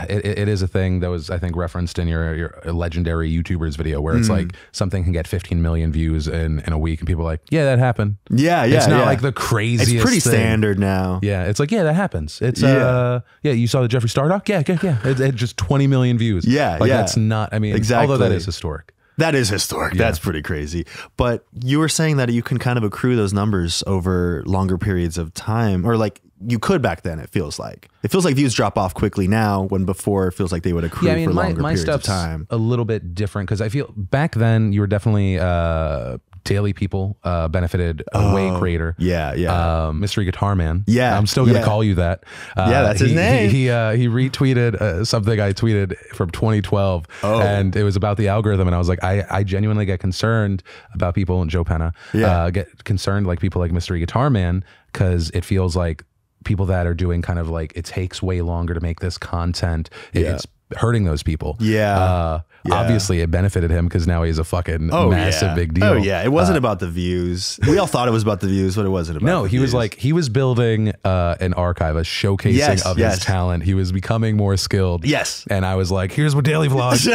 it, it is a thing that was I think referenced in your, your legendary YouTubers video where it's mm. like something can get 15 million views in, in a week and people are like yeah that happened yeah yeah it's not yeah. like the craziest it's pretty thing. standard now yeah it's like yeah that happens it's yeah uh, yeah you saw the Jeffree Star doc yeah yeah yeah it, it just 20 million views yeah like yeah. that's not I mean exactly although that is historic that is historic. Yeah. That's pretty crazy. But you were saying that you can kind of accrue those numbers over longer periods of time or like you could back then. It feels like it feels like views drop off quickly now, when before it feels like they would accrue yeah, I mean, for my, longer my periods stuff's of time. A little bit different because I feel back then you were definitely uh, daily people uh, benefited oh, way greater. Yeah, yeah. Um, Mystery Guitar Man. Yeah, I'm still gonna yeah. call you that. Uh, yeah, that's his he, name. He he, uh, he retweeted uh, something I tweeted from 2012, oh. and it was about the algorithm, and I was like, I I genuinely get concerned about people and Joe Penna. Yeah, uh, get concerned like people like Mystery Guitar Man because it feels like people that are doing kind of like it takes way longer to make this content. Yeah. It's hurting those people. Yeah. Uh, yeah. Obviously, it benefited him because now he's a fucking oh, massive yeah. big oh, deal. Oh yeah, it wasn't uh, about the views. We all thought it was about the views, but it wasn't about. No, he views. was like he was building uh, an archive, a showcasing yes, of yes. his talent. He was becoming more skilled. Yes, and I was like, here's what daily vlogs,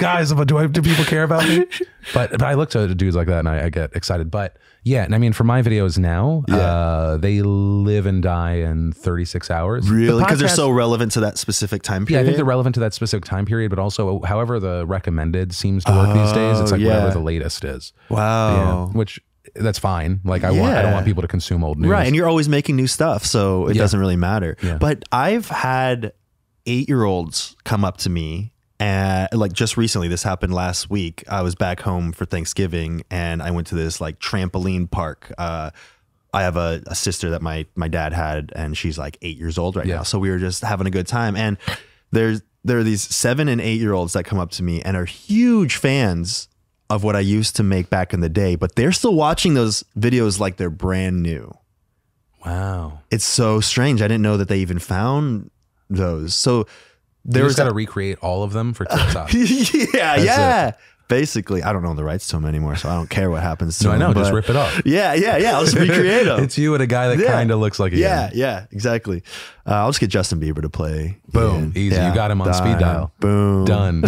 guys. Do, I, do people care about me? But, but I look to dudes like that and I, I get excited. But yeah, and I mean, for my videos now, yeah. uh, they live and die in 36 hours. Really? Because the they're so relevant to that specific time period. Yeah, I think they're relevant to that specific time period, but also however the recommended seems to work oh, these days. It's oh, like yeah. whatever the latest is. Wow. Yeah, which that's fine. Like I yeah. want, I don't want people to consume old news. Right, and you're always making new stuff, so it doesn't really matter. But I've had eight year olds come up to me and like just recently this happened last week i was back home for thanksgiving and i went to this like trampoline park uh, i have a, a, sister that my my dad had and she's like eight years old right yeah. now so we were just having a good time and there's there are these seven and eight year olds that come up to me and are huge fans of what i used to make back in the day but they're still watching those videos like they're brand new wow it's so strange i didn't know that they even found those so there was got to recreate all of them for TikTok. yeah, That's yeah. It. Basically, I don't own the rights to them anymore, so I don't care what happens to no, them. I know. Just rip it off. Yeah, yeah, yeah. Let's recreate them. it's you and a guy that yeah. kind of looks like you. Yeah, yeah, exactly. Uh, I'll just get Justin Bieber to play. Boom. And, Easy. Yeah, you got him on speed dial. Boom. Done.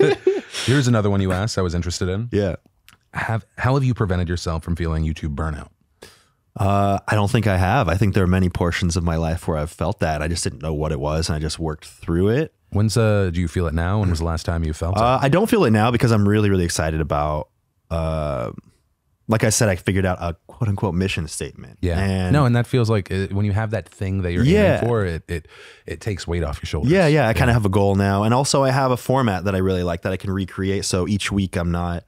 Here's another one you asked I was interested in. Yeah. Have, how have you prevented yourself from feeling YouTube burnout? Uh, I don't think I have. I think there are many portions of my life where I've felt that. I just didn't know what it was, and I just worked through it. When's uh? Do you feel it now? When was the last time you felt uh, it? I don't feel it now because I'm really, really excited about. Uh, like I said, I figured out a quote unquote mission statement. Yeah. And no, and that feels like it, uh, when you have that thing that you're yeah. aiming for, it, it it takes weight off your shoulders. Yeah, yeah. I yeah. kind of have a goal now, and also I have a format that I really like that I can recreate. So each week I'm not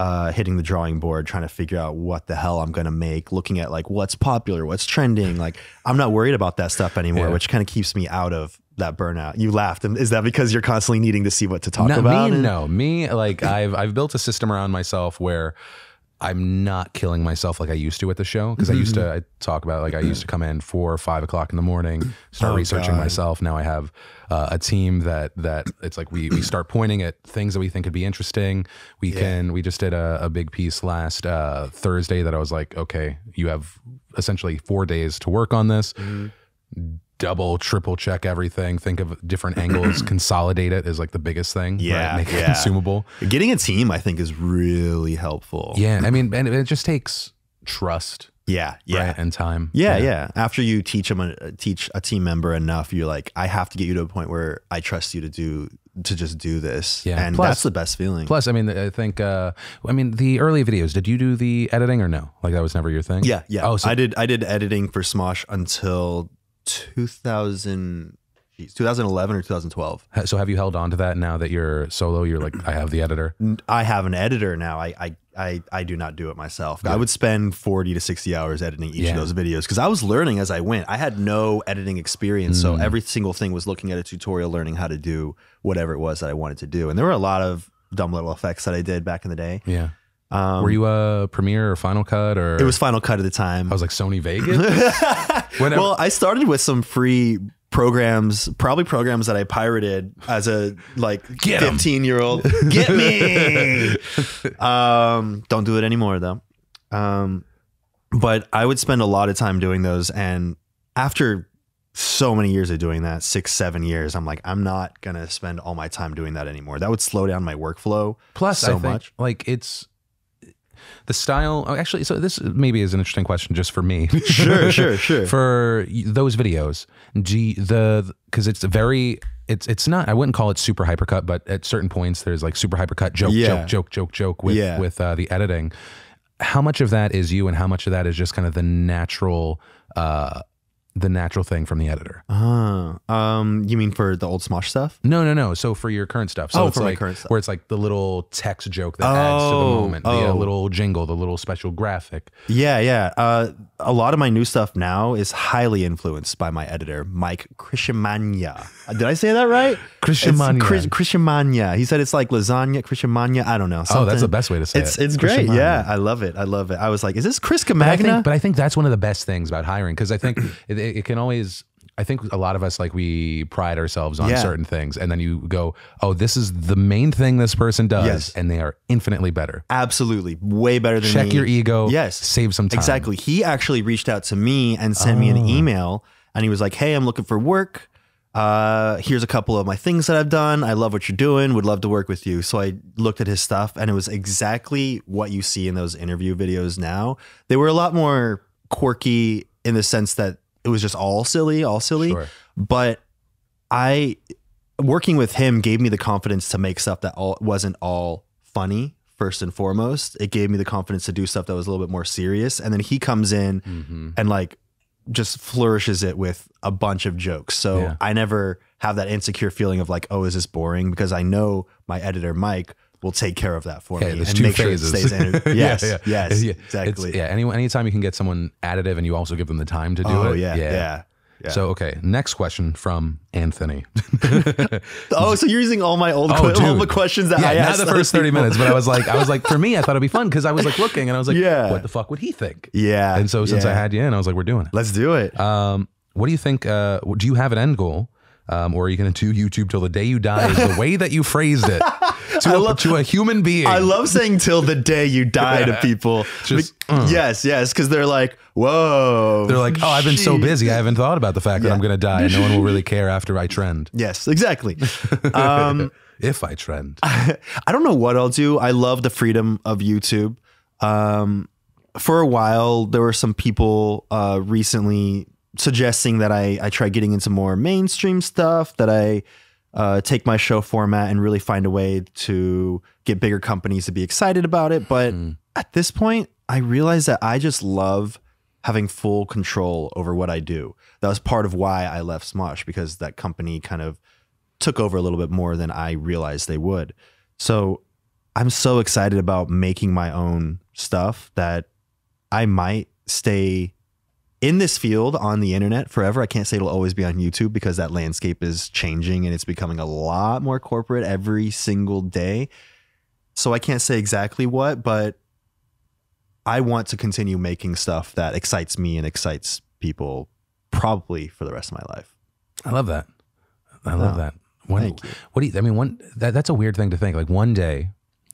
uh, hitting the drawing board, trying to figure out what the hell I'm going to make, looking at like what's popular, what's trending. Like I'm not worried about that stuff anymore, yeah. which kind of keeps me out of that burnout. You laughed. And is that because you're constantly needing to see what to talk not about? Me, and- no, me, like I've, I've built a system around myself where I'm not killing myself like I used to at the show because mm-hmm. I used to I talk about like I used to come in four or five o'clock in the morning, start oh, researching God. myself. Now I have uh, a team that that it's like we we start pointing at things that we think could be interesting. We yeah. can we just did a, a big piece last uh, Thursday that I was like, okay, you have essentially four days to work on this. Mm-hmm double, triple check everything, think of different angles, consolidate it is like the biggest thing. Yeah. Right? Make yeah. it consumable. Getting a team, I think, is really helpful. Yeah. I mean, and it just takes trust. Yeah. Yeah. Right? And time. Yeah, yeah. Yeah. After you teach them, a, teach a team member enough, you're like, I have to get you to a point where I trust you to do to just do this. Yeah. And plus, that's the best feeling. Plus, I mean, I think, uh, I mean, the early videos, did you do the editing or no? Like that was never your thing? Yeah. Yeah. Oh, so I did, I did editing for Smosh until 2000 2011 or 2012. So have you held on to that now that you're solo? You're like, I have the editor. I have an editor now. I I I, I do not do it myself. I would spend 40 to 60 hours editing each yeah. of those videos because I was learning as I went. I had no editing experience. Mm. So every single thing was looking at a tutorial, learning how to do whatever it was that I wanted to do. And there were a lot of dumb little effects that I did back in the day. Yeah. Um, Were you a Premiere or Final Cut or? It was Final Cut at the time. I was like Sony Vegas. well, I started with some free programs, probably programs that I pirated as a like Get 15 em. year old. Get me. um, don't do it anymore though. Um, but I would spend a lot of time doing those. And after so many years of doing that, six, seven years, I'm like, I'm not going to spend all my time doing that anymore. That would slow down my workflow Plus, so think, much. Like it's, the style. Oh, actually, so this maybe is an interesting question just for me. Sure, sure, sure. For those videos, do the because it's very it's it's not I wouldn't call it super hypercut, but at certain points there's like super hypercut joke yeah. joke joke joke joke with yeah. with uh, the editing. How much of that is you, and how much of that is just kind of the natural uh, the natural thing from the editor. Ah, um, you mean for the old Smosh stuff? No, no, no. So for your current stuff. So oh, it's for my current stuff. where it's like the little text joke that adds to the Oh, moment, the uh, oh. little jingle, the little special graphic. Yeah, yeah. Uh, a lot of my new stuff now is highly influenced by my editor, Mike Krishamanya. Uh, did I say that right? Krishamanya. It's He said it's like lasagna, Krishamanya. I don't know. Oh, that's the best way to say it's, it. It's great. Yeah, I love it. I love it. I was like, is this Chris But I, Kamagna? think, but I think that's one of the best things about hiring because I think it, it can always I think a lot of us like we pride ourselves on yeah. certain things, and then you go, "Oh, this is the main thing this person does," yes. and they are infinitely better. Absolutely, way better than check me. your ego. Yes, save some time. Exactly. He actually reached out to me and sent oh. me an oh. email, and he was like, "Hey, I'm looking for work. Uh, here's a couple of my things that I've done. I love what you're doing. Would love to work with you." So I looked at his stuff, and it was exactly what you see in those interview videos. Now they were a lot more quirky in the sense that it was just all silly, all silly. Sure. But I working with him gave me the confidence to make stuff that all wasn't all funny first and foremost. It gave me the confidence to do stuff that was a little bit more serious. And then he comes in mm-hmm. and like just flourishes it with a bunch of jokes. So yeah. I never have that insecure feeling of like, oh, is this boring? Because I know my editor, Mike, will take care of that for yeah, me and make phases. sure it stays in. Yes, yeah, yeah. yes, yeah. exactly. It's, yeah, any, anytime you can get someone additive and you also give them the time to do oh, it. yeah, yeah. Yeah. So okay, next question from Anthony. oh, so you're using all my old oh, qu- all the questions that yeah, I asked. Not the first thirty minutes, but I was like, I was like, for me, I thought it'd be fun because I was like looking and I was like, yeah. what the fuck would he think? Yeah. And so since yeah. I had you in, I was like, we're doing it. Let's do it. Um, what do you think? Uh, do you have an end goal, um, or are you going to do YouTube till the day you die? the way that you phrased it. to, love, a, to a human being. I love saying till the day you die to people. Just, uh. Yes, yes, because they're like, whoa. They're like, oh, I've been geez. so busy. I haven't thought about the fact yeah. that I'm going to die and no one will really care after I trend. Yes, exactly. Um, if I trend. I, I, don't know what I'll do. I love the freedom of YouTube. Um, for a while, there were some people uh, recently suggesting that I, I try getting into more mainstream stuff, that I uh, take my show format and really find a way to get bigger companies to be excited about it. But mm. at this point, I realize that I just love having full control over what I do. That was part of why I left Smosh because that company kind of took over a little bit more than I realized they would. So I'm so excited about making my own stuff that I might stay in this field on the internet forever. I can't say it'll always be on YouTube because that landscape is changing and it's becoming a lot more corporate every single day. So I can't say exactly what, but I want to continue making stuff that excites me and excites people probably for the rest of my life. I love that. I love no, that. One, Thank you. What do you, I mean, one, that, that's a weird thing to think. Like one day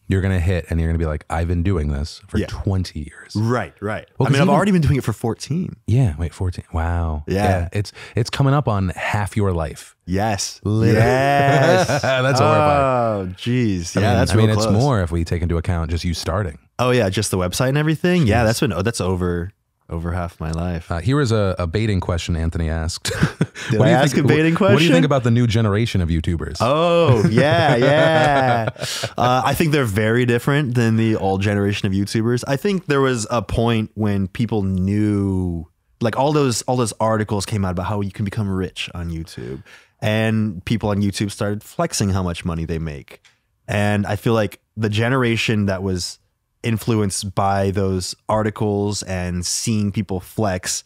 you're going to hit and you're going to be like, I've been doing this for yeah. 20 years. Right, right. Well, I mean, I've even, already been doing it for 14. Yeah, wait, 14. Wow. Yeah. yeah. It's it's coming up on half your life. Yes. Literally. Yes. that's horrifying. Oh, jeez. Yeah, I mean, that's I mean, close. it's more if we take into account just you starting. Oh, yeah, just the website and everything. Jeez. Yeah, that's been, oh, that's over over half my life. Uh, here is a, a baiting question Anthony asked. Did I ask think, a baiting what, question? What do you think about the new generation of YouTubers? Oh, yeah, yeah. uh, I think they're very different than the old generation of YouTubers. I think there was a point when people knew, like all those all those articles came out about how you can become rich on YouTube, and people on YouTube started flexing how much money they make, and I feel like the generation that was influenced by those articles and seeing people flex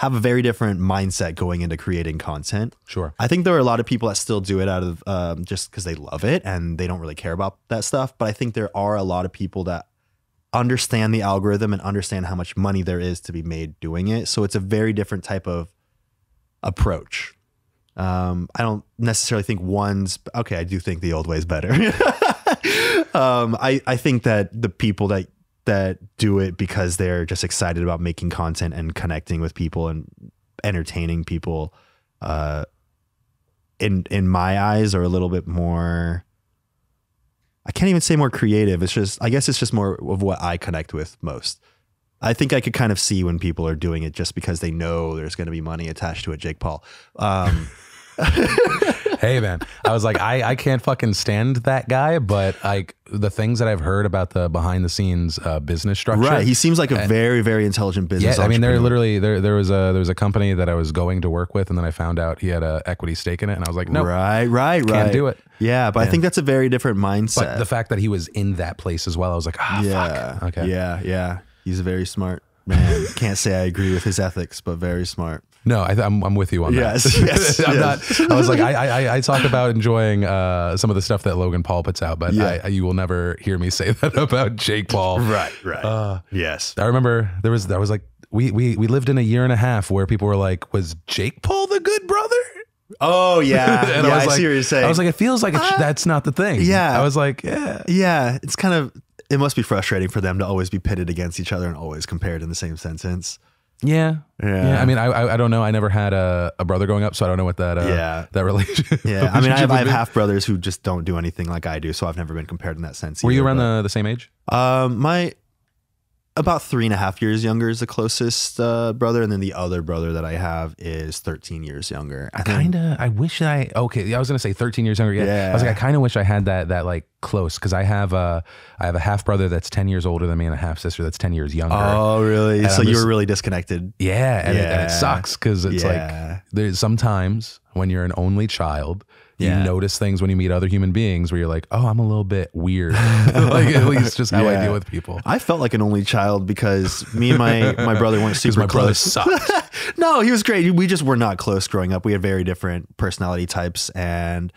have a very different mindset going into creating content. Sure. I think there are a lot of people that still do it out of um, just because they love it and they don't really care about that stuff. But I think there are a lot of people that understand the algorithm and understand how much money there is to be made doing it. So it's a very different type of approach. Um, I don't necessarily think one's okay. I do think the old way is better. um, I, I think that the people that that do it because they're just excited about making content and connecting with people and entertaining people uh, in in my eyes are a little bit more I can't even say more creative. It's just I guess it's just more of what I connect with most. I think I could kind of see when people are doing it just because they know there's going to be money attached to it, Jake Paul. Um, hey man, I was like, I, I can't fucking stand that guy, but like the things that I've heard about the behind the scenes uh, business structure. Right. He seems like a and, very, very intelligent business. Yeah, I mean, there literally there there was a there was a company that I was going to work with, and then I found out he had a equity stake in it, and I was like, no, nope, right, right, can't right, can't do it. Yeah, but and, I think that's a very different mindset. the fact that he was in that place as well, I was like, oh, yeah, fuck. okay, yeah, yeah. He's very smart man. Can't say I agree with his ethics, but very smart. No, I, am I'm, I'm with you on yes, that. Yes, I'm yes. not. I was like, I, I, I talk about enjoying uh, some of the stuff that Logan Paul puts out, but yeah. I, you will never hear me say that about Jake Paul. right, right. Uh, yes, I remember there was I was like we we we lived in a year and a half where people were like, was Jake Paul the good brother? Oh yeah, and yeah, I, was I like, see what you're saying. I was like, it feels like uh, that's not the thing. Yeah, I was like, yeah, yeah. It's kind of it must be frustrating for them to always be pitted against each other and always compared in the same sentence. Yeah. Yeah. yeah. I mean, I, I don't know. I never had a, a brother growing up, so I don't know what that uh, yeah that relationship. Yeah. I mean, I have, have half brothers who just don't do anything like I do, so I've never been compared in that sense. Were either, you around but, the, the same age? Um, my about three and a half years younger is the closest uh, brother, and then the other brother that I have is thirteen years younger. I, kind of I wish I okay. I was gonna say thirteen years younger. Yeah, yeah. I was like I kind of wish I had that that like close because I have a I have a half brother that's ten years older than me and a half sister that's ten years younger. Oh, really? And so just, you were really disconnected. Yeah, and, yeah. It, and it, sucks because it's like there's sometimes when you're an only child yeah. You notice things when you meet other human beings where you're like, oh, I'm a little bit weird. like at least just how yeah. I deal with people. I felt like an only child because me and my my brother weren't super my close. Brother sucked. no, he was great. We just were not close growing up. We had very different personality types and.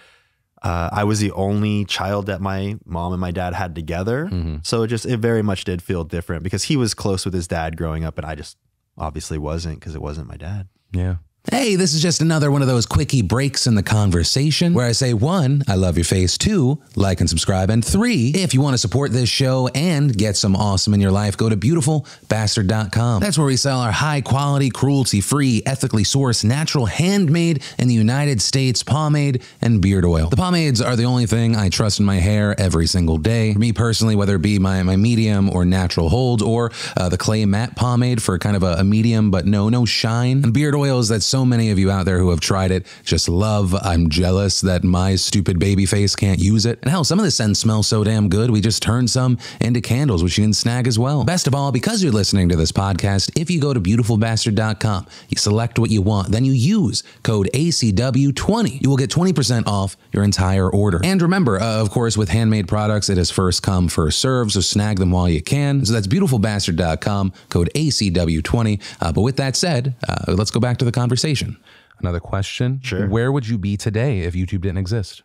Uh, I was the only child that my mom and my dad had together. Mm -hmm. So it just, it very much did feel different because he was close with his dad growing up and I just obviously wasn't because it wasn't my dad. Yeah. Hey, this is just another one of those quickie breaks in the conversation where I say one, I love your face, two, like and subscribe, and three, if you want to support this show and get some awesome in your life, go to beautifulbastard.com. That's where we sell our high quality, cruelty free, ethically sourced, natural, handmade in the United States pomade and beard oil. The pomades are the only thing I trust in my hair every single day. For me personally, whether it be my, my medium or natural hold or uh, the clay matte pomade for kind of a, a medium but no, no shine, and beard oils that's so many of you out there who have tried it. Just love. I'm jealous that my stupid baby face can't use it. And hell, some of the scents smell so damn good, we just turned some into candles, which you can snag as well. Best of all, because you're listening to this podcast, if you go to beautifulbastard.com, you select what you want, then you use code ACW20. You will get 20% off your entire order. And remember, uh, of course, with handmade products, it is first come, first serve, so snag them while you can. So that's beautifulbastard.com, code ACW20. Uh, but with that said, uh, let's go back to the conversation conversation. Another question. Sure. Where would you be today if YouTube didn't exist?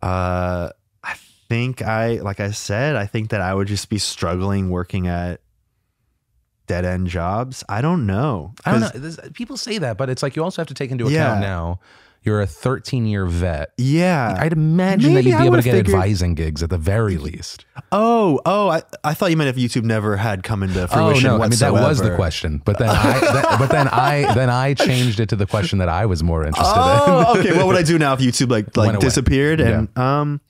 Uh, I think I, like I said, I think that I would just be struggling working at dead end jobs. I don't know. I don't know. people say that, but it's like you also have to take into account yeah. now you're a 13 year vet. Yeah. I'd imagine Maybe that you'd be able to get figured... advising gigs at the very least. Oh, oh, I, I thought you meant if YouTube never had come into oh, fruition. Oh, no. Whatsoever. I mean, that was the question. But then I, that, but then I, then I changed it to the question that I was more interested oh, in. okay. What would I do now if YouTube like, like disappeared? Yeah. And, um,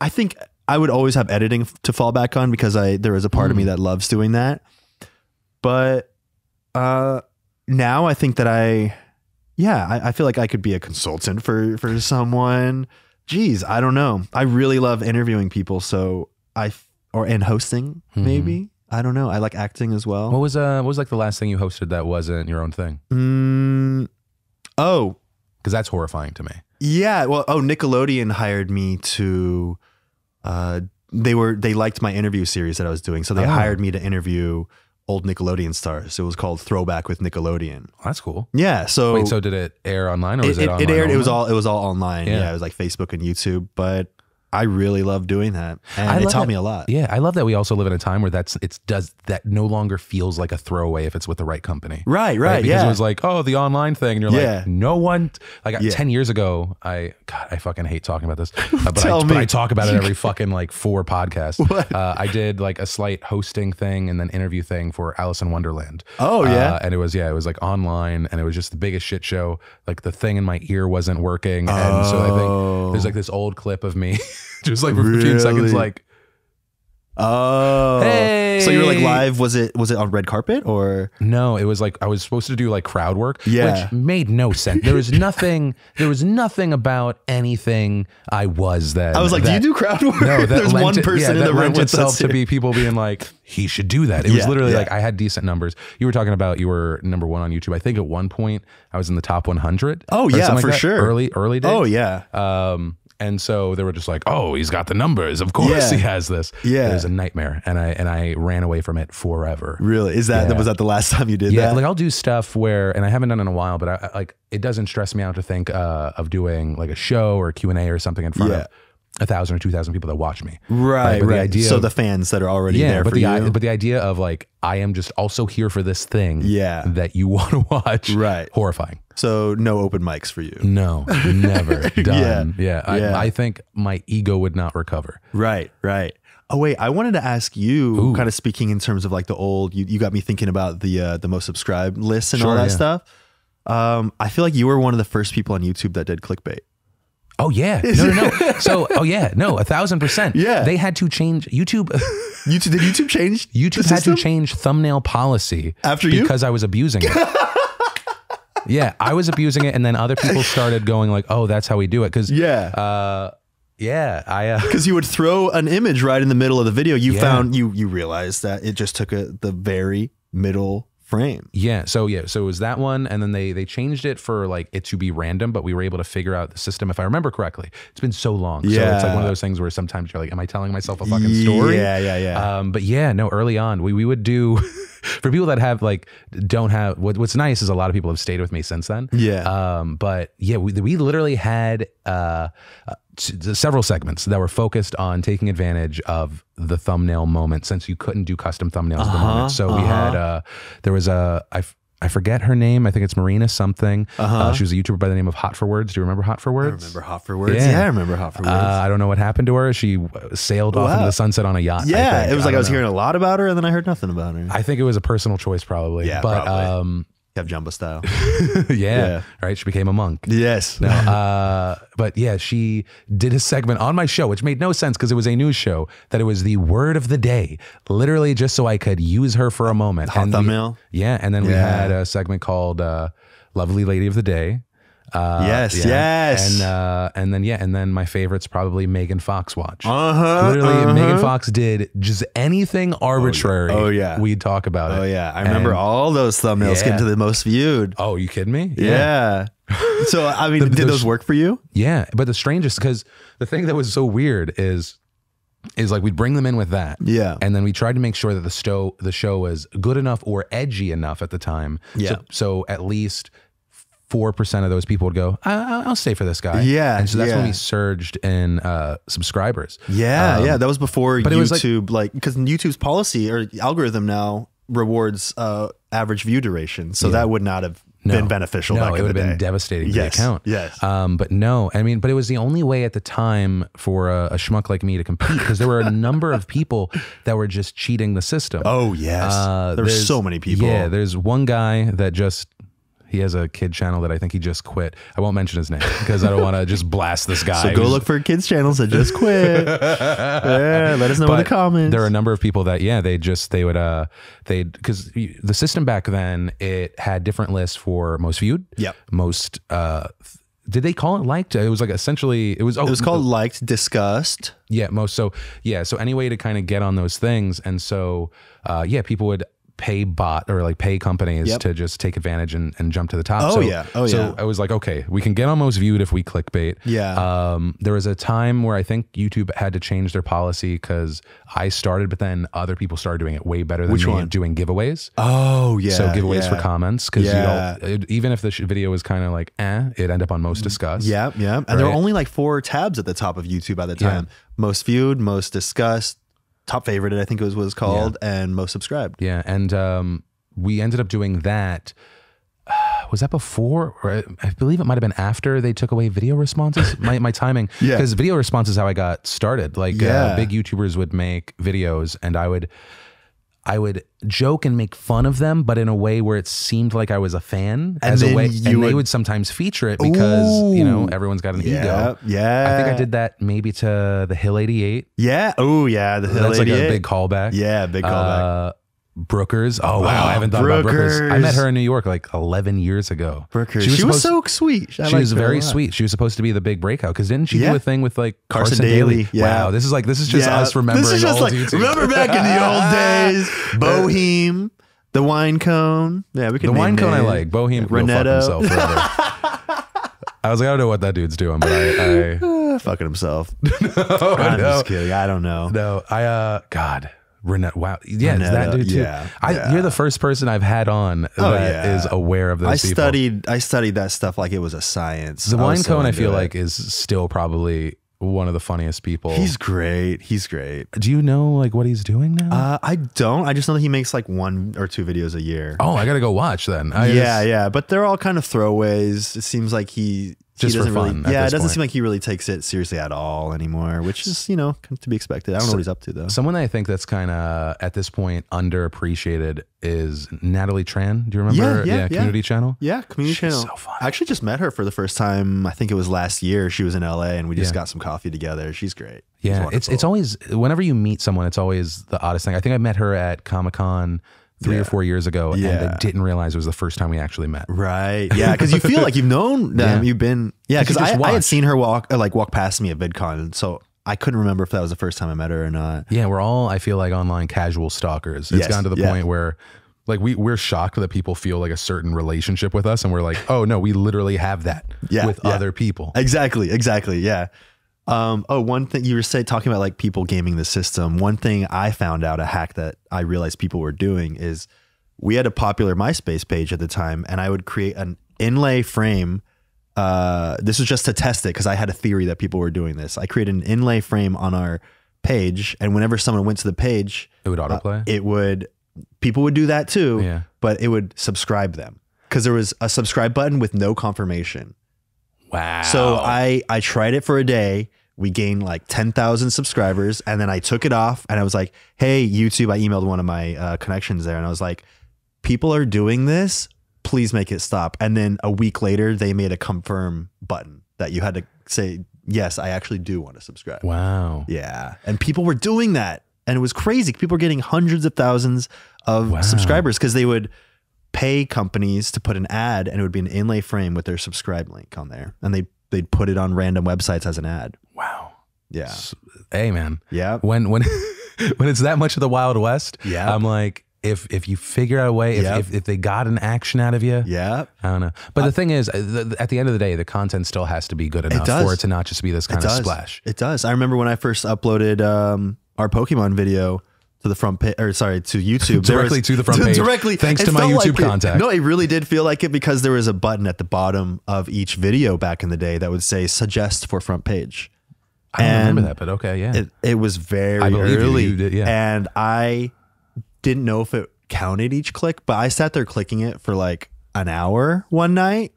I think I would always have editing to fall back on because I, there is a part mm. of me mm. that loves doing that. But, uh, now I think that I, yeah, I, I feel like I could be a consultant for for someone. Geez, I don't know. I really love interviewing people, so I or and hosting mm-hmm. maybe. I don't know. I like acting as well. What was uh what was like the last thing you hosted that wasn't your own thing? Mm, oh, because that's horrifying to me. Yeah. Well, oh, Nickelodeon hired me to. Uh, they were they liked my interview series that I was doing, so they oh. hired me to interview old Nickelodeon stars. It was called Throwback with Nickelodeon. Oh, that's cool. Yeah. So wait, so did it air online or was it, it, it, online? It aired. It was all it was all online. Yeah. yeah. It was like Facebook and YouTube, but I really love doing that, and I it taught that, me a lot. Yeah, I love that we also live in a time where that's it's does that no longer feels like a throwaway if it's with the right company. Right, right, right? because yeah. it was like oh the online thing, and you're yeah. like no one. Like yeah. ten years ago, I God, I fucking hate talking about this, uh, but, I, but, I, talk about it every fucking like four podcasts. Uh, I did like a slight hosting thing and then interview thing for Alice in Wonderland. Oh uh, yeah, uh, and it was yeah it was like online and it was just the biggest shit show. Like the thing in my ear wasn't working, oh. and so I think there's like oh. this old clip of me. just like for 15 seconds, like oh, hey. So you were like live? Was it was it on red carpet or no? It was like I was supposed to do like crowd work, yeah. which made no sense. There was nothing. there was nothing about anything I was that. I was like, that, do you do crowd work? No, there's one person yeah, in the room itself to be people being like, he should do that. It yeah, was literally yeah. like I had decent numbers. You were talking about you were number one on YouTube. I think at one point I was in the top 100. Oh yeah, for like sure. Early early oh, days. Oh yeah. Um, and so they were just like, "Oh, he's got the numbers. Of course, yeah. he has this." Yeah, it was a nightmare, and I and I ran away from it forever. Really? Is that yeah. was that the last time you did yeah, that? like I'll do stuff where, and I haven't done in a while, but I, I like it doesn't stress me out to think uh, of doing like a show or Q and A Q&A or something in front yeah. of a thousand or two thousand people that watch me. Right. right. The idea so of, the fans that are already yeah, there. But the you. but the idea of like I am just also here for this thing. Yeah. That you want to watch. Right. Horrifying. So no open mics for you. No, never done. Yeah. Yeah. yeah. I, think my ego would not recover. Right. Right. Oh wait, I wanted to ask you, Ooh. kind of speaking in terms of like the old. You, you got me thinking about the uh, the most subscribed list and sure, all that yeah. stuff. Um, I feel like you were one of the first people on YouTube that did clickbait. Oh yeah, no, no, no. So, oh yeah, no, a thousand percent. Yeah, they had to change YouTube. YouTube did YouTube change? YouTube had to change thumbnail policy after you because I was abusing it. yeah, I was abusing it, and then other people started going like, "Oh, that's how we do it." Because yeah. Uh, yeah, I because uh, you would throw an image right in the middle of the video. You yeah. found you you realized that it just took a the very middle frame. Yeah. So yeah. So it was that one, and then they they changed it for like it to be random, but we were able to figure out the system if I remember correctly. It's been so long. Yeah. So it's like one of those things where sometimes you're like, am I telling myself a fucking story? Yeah, yeah, yeah. Um, but yeah, no. Early on, we we would do. for people that have like don't have what, what's nice is a lot of people have stayed with me since then. Yeah. Um, but yeah, we, we literally had uh, several segments that were focused on taking advantage of the thumbnail moment since you couldn't do custom thumbnails uh-huh, at the moment. Uh-huh. So uh-huh. we had uh-huh. uh, there was a I I forget her name. I think it's Marina something. Uh-huh. Uh, she was a YouTuber by the name of Hot for Words. Do you remember Hot for Words? I remember Hot for Words. Yeah, yeah I remember Hot for uh, Words. Uh, I don't know what happened to her. She sailed wow. off into the sunset on a yacht. Yeah, it was I like I, was know. hearing a lot about her and then I heard nothing about her. I think it was a personal choice probably. Yeah, but probably. Um, Kev Jumba style. yeah, yeah, Right. She became a monk. Yes. No, uh, but yeah, she did a segment on my show, which made no sense because it was a news show that it was the word of the day, literally just so I could use her for a moment. Hot thumbnail. yeah. And then yeah. we had a segment called uh, Lovely Lady of the Day. Uh, yes, yeah. yes. And uh, and then yeah, and then my favorite's probably Megan Fox watch. Uh-huh. Literally, uh-huh. Megan Fox did just anything oh, arbitrary. Oh, yeah. We'd talk about it. Oh yeah. I remember and, all those thumbnails yeah. came to the most viewed. Oh, you kidding me? Yeah. yeah. so I mean, the, did the, those work for you? Yeah. But the strangest because the thing that was so weird is is like we'd bring them in with that. Yeah. And then we tried to make sure that the show the show was good enough or edgy enough at the time. Yeah. So, so at least 4% of those people would go, I- will stay for this guy. Yeah. And so that's yeah. when we surged in uh, subscribers. Yeah. Um, yeah. That was before but YouTube, like, because like, YouTube's policy or algorithm now rewards uh, average view duration. So yeah. that would not have no, been beneficial. No, it would have been devastating to yes, the account. Yes. Um, but no, I mean, but it was the only way at the time for a, a schmuck like me to compete because there were a number of people that were just cheating the system. Oh yes, uh, there's, there's so many people. Yeah, there's one guy that just he has a kid channel that I think he just quit. I won't mention his name because I don't want to just blast this guy. So go look for kids channels that just quit. yeah, let us know but in the comments. There are a number of people that yeah, they just they would uh they because the system back then it had different lists for most viewed. Yep. Most uh did they call it liked? It was like essentially it was oh, it was called liked discussed. Yeah, most so yeah, so any way to kind of get on those things and so uh yeah, people would pay bot or like pay companies yep. to just take advantage and, and jump to the top. Oh so, yeah. Oh so yeah. I was like, okay, we can get almost viewed if we clickbait. Yeah. Um, there was a time where I think YouTube had to change their policy because I started, but then other people started doing it way better than Which me one? doing giveaways. Oh yeah. So giveaways yeah. for comments. Cause yeah. you do even if the video was kind of like, eh, it end up on most mm, discussed. Yeah. Yeah. And right? there were only like four tabs at the top of YouTube at the time. Yeah. Most viewed, most discussed, top favorite, I think it was was called, yeah. and most subscribed. Yeah, and um, we ended up doing that. was that before? Or I believe it might have been after they took away video responses. my, my timing, because video response is how I got started. Like uh, yeah. uh, big YouTubers would make videos, and I would I would joke and make fun of them, but in a way where it seemed like I was a fan and as a way. And would, they would sometimes feature it because ooh, you know everyone's got an yeah, ego. Yeah, I think I did that maybe to the Hill '88. Yeah. Oh yeah, the Hill '88. That's 88. like a big callback. Yeah, big callback. Uh, Brookers. Oh wow, I ah, haven't thought Brookers. about Brookers. I met her in New York like 11 years ago. Brookers. She was, she was so sweet. I she was very sweet. She was supposed to be the big breakout because didn't she yeah. do a thing with like Carson, Carson Daily? Daly? Yeah. Wow, this is like this is just yeah. us remembering. This is just like YouTube. remember back in the old days, Boheme, the wine cone. Yeah, we can. The wine cone I like. Boheme. himself I was like, I don't know what that dude's doing, but I, I... fucking himself. no, I'm no. just kidding. I don't know. No, I uh, God. Renette. Wow. Yeah, Renetta, that dude too. Yeah, I, yeah. You're the first person I've had on oh, that yeah. is aware of those. I people. studied. I studied that stuff like it was a science. The wine cone, so I feel it. like, is still probably one of the funniest people. He's great. He's great. Do you know like what he's doing now? Uh, I don't. I just know that he makes like one or two videos a year. Oh, I gotta go watch then. I yeah, just... yeah. But they're all kind of throwaways. It seems like he just for fun. Really, yeah, it doesn't point. seem like he really takes it seriously at all anymore, which is you know to be expected. I don't so, know what he's up to though. Someone I think that's kind of at this point underappreciated is Natalie Tran. Do you remember? Yeah, yeah, yeah, yeah. Community Channel. Yeah, Community She's Channel. So fun. I actually just met her for the first time. I think it was last year. She was in LA, and we just yeah. got some coffee together. She's great. Yeah, She's it's it's always whenever you meet someone, it's always the oddest thing. I think I met her at Comic Con three yeah. or four years ago yeah. and I didn't realize it was the first time we actually met. Right. Yeah. Because you feel like you've known them. Yeah. You've been, yeah. Because I, I, had seen her walk, uh, like walk past me at VidCon. So I couldn't remember if that was the first time I met her or not. Yeah. We're all, I feel like online casual stalkers. It's yes. gotten to the point where like we, we're shocked that people feel like a certain relationship with us. And we're like, oh no, we literally have that with other people. Exactly. Exactly. Yeah. Um, oh, one thing you were say talking about like people gaming the system. One thing I found out a hack that I realized people were doing is we had a popular MySpace page at the time, and I would create an inlay frame. Uh, this was just to test it because I had a theory that people were doing this. I created an inlay frame on our page, and whenever someone went to the page, it would uh, autoplay. Uh, it would. People would do that too, yeah. but it would subscribe them because there was a subscribe button with no confirmation. Wow. So I I tried it for a day. We gained like 10,000 subscribers and then I took it off and I was like, "Hey YouTube, I emailed one of my uh, connections there and I was like, people are doing this. Please make it stop." And then a week later, they made a confirm button that you had to say, "Yes, I actually do want to subscribe." Wow. Yeah. And people were doing that and it was crazy. People were getting hundreds of thousands of wow. subscribers because they would pay companies to put an ad and it would be an inlay frame with their subscribe link on there. And they they'd put it on random websites as an ad. Wow. Yeah. hey man. Yeah. When when when it's that much of the Wild West, yeah. I'm like, if if you figure out a way, if, yep. if, if, they got an action out of you, yeah, I don't know. But I, the thing is, uh, at the end of the day, the content still has to be good enough it for it to not just be this kind of splash. It does. I remember when I first uploaded um, our Pokemon video to the front page, or sorry, to YouTube directly was, to the front page. Directly, thanks to my YouTube like contact. It, no, it really did feel like it because there was a button at the bottom of each video back in the day that would say "suggest for front page." I don't and remember that, but okay, yeah. It, it was very early, you, you did, yeah. and I didn't know if it counted each click, but I sat there clicking it for like an hour one night,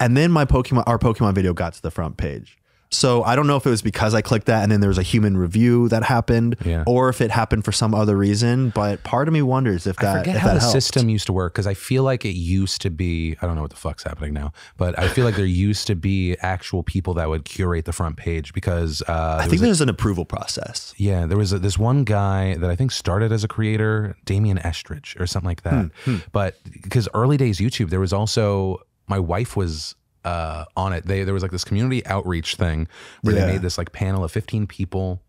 and then my Pokemon, our Pokemon video got to the front page, so I don't know if it was because I clicked that and then there was a human review that happened, yeah. or if it happened for some other reason. But part of me wonders if that I forget if how that the helped. system used to work because I feel like it used to be I don't know what the fuck's happening now, but I feel like there used to be actual people that would curate the front page because uh, I think there's an approval process. Yeah, there was a, this one guy that I think started as a creator, Damian Estridge or something like that. Hmm, hmm. But because early days YouTube, there was also my wife was uh, on it. They there was like this community outreach thing where yeah. they made this like panel of 15 people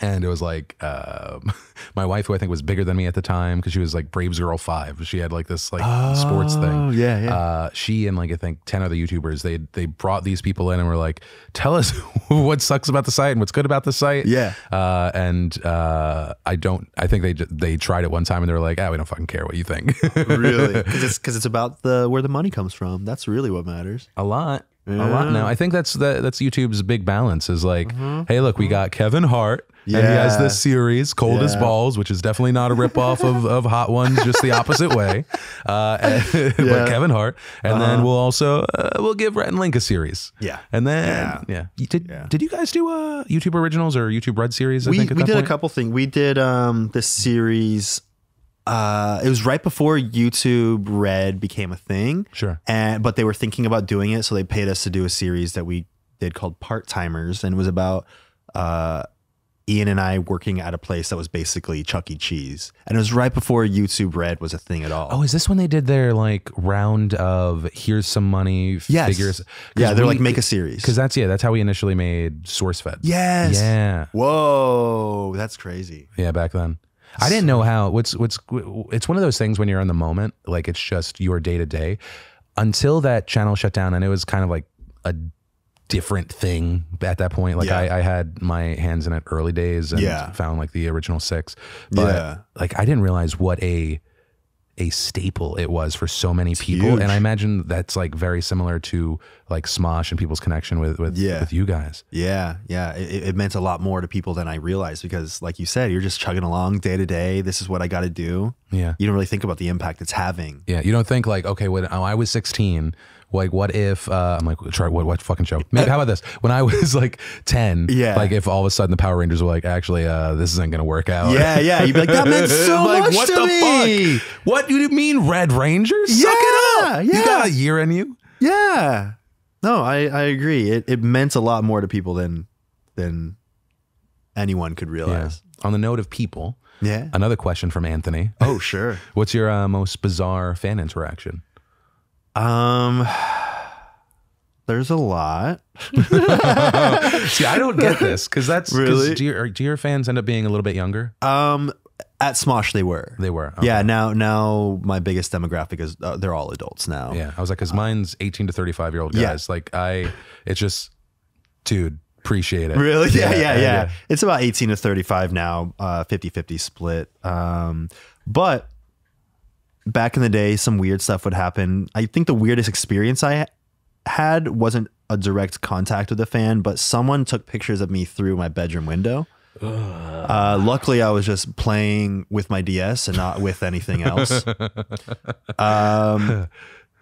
and it was like uh, my wife, who I think was bigger than me at the time, because she was like Braves Girl Five. She had like this like oh, sports thing. Oh, yeah, yeah. Uh, she and like I think ten other YouTubers. They they brought these people in and were like, "Tell us what sucks about the site and what's good about the site." Yeah. Uh, and uh, I don't. I think they they tried it one time and they were like, "Ah, we don't fucking care what you think." really? Because it's because it's about the where the money comes from. That's really what matters. A lot yeah. a lot now. I think that's that's YouTube's big balance is like, mm -hmm. hey, look, we mm-hmm. got Kevin Hart. Yeah. And he has this series, Cold yeah. as Balls, which is definitely not a ripoff of, of Hot Ones, just the opposite way. Uh, and, yeah. But Kevin Hart, and uh -huh. then uh-huh. we'll also uh, we'll give Rhett and Link a series. Yeah, and then yeah, did did you guys do a uh, YouTube originals or YouTube Red series? I we we did point? a couple things. We did um, this series uh, it was right before YouTube Red became a thing. Sure. And but they were thinking about doing it, so they paid us to do a series that we did called Part Timers, and it was about uh, Ian and I working at a place that was basically Chuck E. Cheese, and it was right before YouTube Red was a thing at all. Oh, is this when they did their like round of here's some money yes. figures? Yeah, they're we, like make a series because that's yeah, that's how we initially made SourceFed. Yes. Yeah. Whoa, that's crazy. Yeah, back then. I didn't know how. What's what's it's one of those things when you're in the moment, like it's just your day to day. Until that channel shut down, and it was kind of like a different thing at that point. Like yeah. I, I, had my hands in it early days and yeah. found like the original six, but yeah. like I didn't realize what a a staple it was for so many it's people. Huge. And I imagine that's like very similar to like Smosh and people's connection with with, yeah. with you guys. Yeah, yeah. It, it, meant a lot more to people than I realized because, like you said, you're just chugging along day to day. This is what I got to do. Yeah. You don't really think about the impact it's having. Yeah. You don't think like, okay, when oh, I was 16, like what if uh, I'm like try what what fucking show? Maybe, how about this? When I was like ten, yeah, like if all of a sudden the Power Rangers were like, actually, uh, this isn't gonna work out. Yeah, yeah, you'd be like, that meant so like, much what to the me. Fuck? What do you mean, Red Rangers? Yeah, Suck it up. Yeah. You got a year in you. Yeah. No, I I agree. It it meant a lot more to people than than anyone could realize. Yeah. On the note of people, yeah. Another question from Anthony. Oh sure. What's your uh, most bizarre fan interaction? Um, there's a lot. See, I don't get this because that's really. Do your, do your fans end up being a little bit younger? Um, at Smosh they were. They were. Okay. Yeah. Now, now my biggest demographic is uh, they're all adults now. Yeah. I was like, because mine's eighteen to thirty-five year old guys. Yeah. Like I, it's just, dude. Appreciate it. Really? Yeah, yeah, yeah. yeah. yeah. It's about 18 to 35 now, uh, 50 50 split. Um, but back in the day, some weird stuff would happen. I think the weirdest experience I had wasn't a direct contact with a fan, but someone took pictures of me through my bedroom window. Uh, luckily, I was just playing with my DS and not with anything else. um,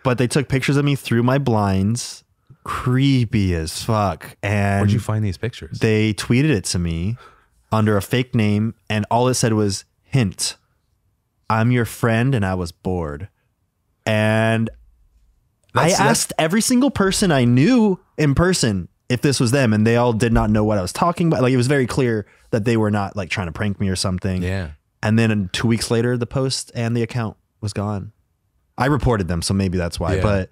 but they took pictures of me through my blinds. Creepy as fuck. And where'd you find these pictures? They tweeted it to me under a fake name, and all it said was hint. I'm your friend and I was bored. And that's, I asked every single person I knew in person if this was them, and they all did not know what I was talking about. Like it was very clear that they were not like trying to prank me or something. Yeah. And then two weeks later, the post and the account was gone. I reported them, so maybe that's why. Yeah. But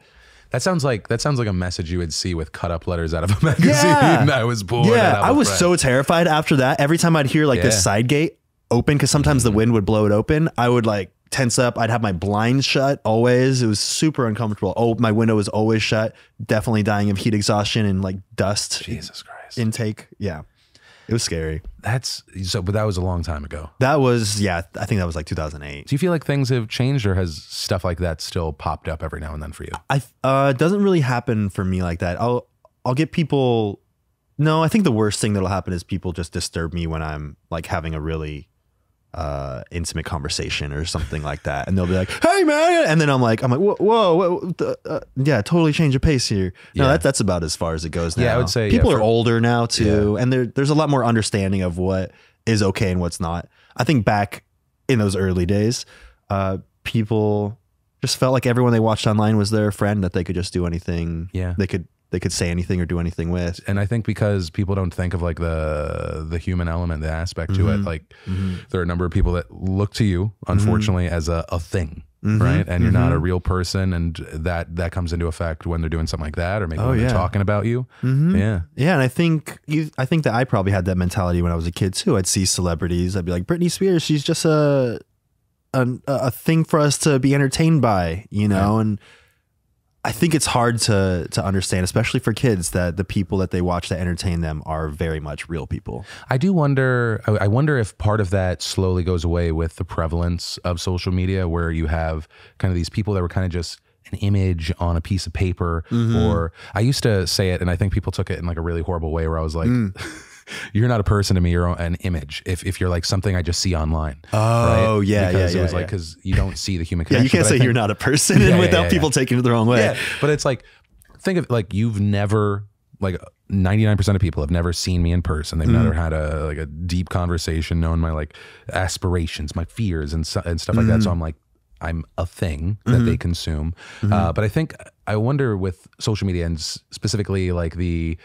that sounds like that sounds like a message you would see with cut up letters out of a magazine. Yeah. I was bored. Yeah, I was friend. so terrified after that. Every time I'd hear like yeah. this side gate, open because sometimes the wind would blow it open. I would like tense up. I'd have my blinds shut always. It was super uncomfortable. Oh, my window was always shut. Definitely dying of heat exhaustion and like dust. Jesus Christ. Intake. Yeah. It was scary. That's so, but that was a long time ago. That was, yeah, I think that was like 2008. Do you feel like things have changed or has stuff like that still popped up every now and then for you? I, uh, it doesn't really happen for me like that. I'll, I'll get people. No, I think the worst thing that'll happen is people just disturb me when I'm like having a really uh, intimate conversation or something like that, and they'll be like, "Hey, man," and then I'm like, "I'm like, whoa, whoa, whoa uh, yeah, totally change of pace here." No, yeah. that, that's about as far as it goes now. Yeah, I would say people yeah, for, are older now too, yeah. and there, there's a lot more understanding of what is okay and what's not. I think back in those early days, uh, people just felt like everyone they watched online was their friend that they could just do anything. Yeah, they could they could say anything or do anything with. And I think because people don't think of like the the human element, the aspect mm-hmm. to it, mm-hmm. like mm-hmm. there are a number of people that look to you, unfortunately, mm-hmm. as a, a thing. Mm-hmm. Right, and you're not a mm-hmm. real person, and that that comes into effect when they're doing something like that, or maybe oh, when yeah. they're talking about you. Yeah, yeah, and I think you, I think that I probably had that mentality when I was a kid too. I'd see celebrities, I'd be like, Britney Spears, she's just a, a, a thing for us to be entertained by, you know, and I think it's hard to to understand, especially for kids, that the people that they watch that entertain them are very much real people. I do wonder. I wonder if part of that slowly goes away with the prevalence of social media, where you have kind of these people that were kind of just an image on a piece of paper. Mm -hmm. Or I used to say it, and I think people took it in like a really horrible way, where I was like. Mm. you're not a person to me. You're an image. If, if you're like something I just see online. Oh right? yeah, because yeah, it was yeah, like because you don't see the human connection. yeah, you can't say think, you're not a person yeah, without people taking it the wrong way. But it's like think of like you've never like 99% of people have never seen me in person. They've mm. never had a like a deep conversation, known my like aspirations, my fears and and stuff like that. So mm. I'm like I'm a thing that mm -hmm. they mm-hmm. consume. -hmm. Uh, but I think I wonder with social media and specifically like the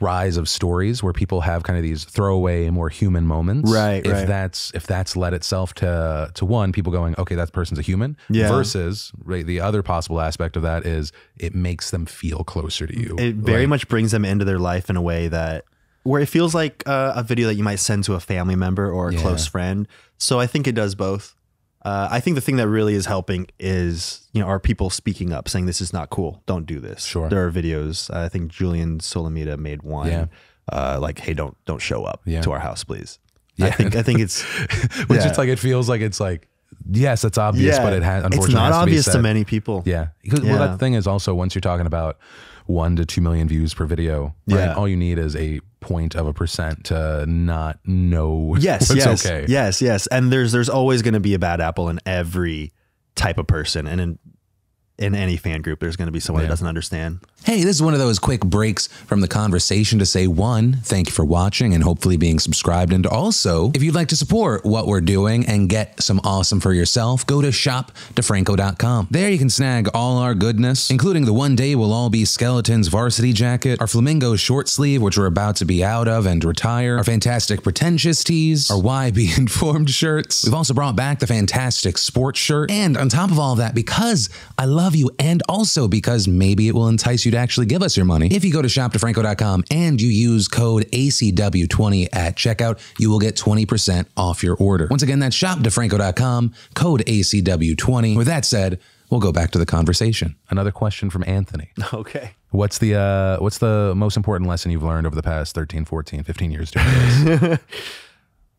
rise of stories where people have kind of these throwaway more human moments right if right. that's if that's led itself to to one people going okay that person's a human yeah. versus right the other possible aspect of that is it makes them feel closer to you it very like, much brings them into their life in a way that where it feels like uh, a video that you might send to a family member or a yeah. close friend so i think it does both uh, I think the thing that really is helping is you know are people speaking up, saying this is not cool, don't do this. Sure, there are videos. I think Julian Solomita made one. Yeah. Uh, like, hey, don't don't show up yeah. to our house, please. Yeah. I think I think it's which yeah. it's like it feels like it's like yes, it's obvious, yeah. but it has unfortunately it's not obvious to, to many people. Yeah, well, that thing is also once you're talking about one to two million views per video. Right? Yeah. All you need is a point of a percent to not know. Yes. yes. Okay. Yes. Yes. And there's there's always going to be a bad apple in every type of person, and in in any fan group, there's going to be someone yeah. that doesn't understand. Hey, this is one of those quick breaks from the conversation to say one, thank you for watching and hopefully being subscribed. And also, if you'd like to support what we're doing and get some awesome for yourself, go to shopdefranco.com. There you can snag all our goodness, including the one day we'll all be skeletons varsity jacket, our flamingo short sleeve, which we're about to be out of and retire, our fantastic pretentious tees, our why be informed shirts. We've also brought back the fantastic sports shirt. And on top of all that, because I love love you, and also because maybe it will entice you to actually give us your money. If you go to shopdefranco.com and you use code ACW20 at checkout, you will get 20% off your order. Once again, that's shopdefranco.com, code ACW20. With that said, we'll go back to the conversation. Another question from Anthony. Okay. What's the uh, what's the most important lesson you've learned over the past 13, 14, 15 years doing this?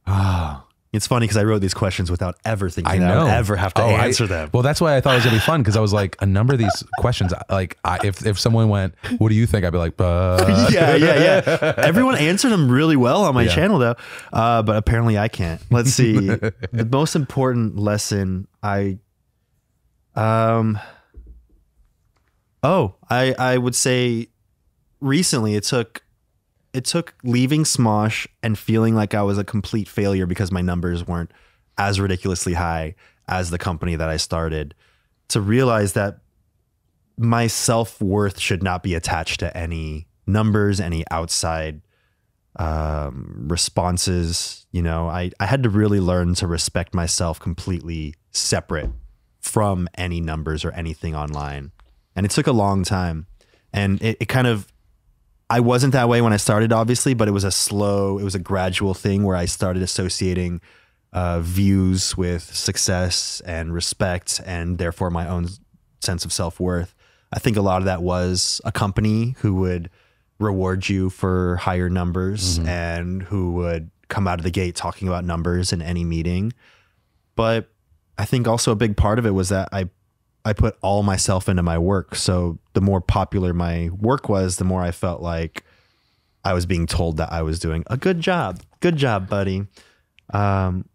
Ah. It's funny because I wrote these questions without ever thinking I know. I ever have to oh, answer I, them. Well, that's why I thought it was gonna be fun because I was like, a number of these questions, like I, if if someone went, "What do you think?" I'd be like, "But yeah, yeah, yeah." Everyone answered them really well on my yeah. channel though, uh, but apparently I can't. Let's see. the most important lesson I, um, oh, I I would say, recently it took it took leaving Smosh and feeling like I was a complete failure because my numbers weren't as ridiculously high as the company that I started to realize that my self worth should not be attached to any numbers, any outside um, responses. You know, I, I had to really learn to respect myself completely separate from any numbers or anything online. And it took a long time. And it, it kind of I wasn't that way when I started, obviously, but it was a slow, it was a gradual thing where I started associating uh, views with success and respect, and therefore my own sense of self worth. I think a lot of that was a company who would reward you for higher numbers mm -hmm. and who would come out of the gate talking about numbers in any meeting. But I think also a big part of it was that I I put all myself into my work. So the more popular my work was, the more I felt like I was being told that I was doing a good job. Good job, buddy. Um,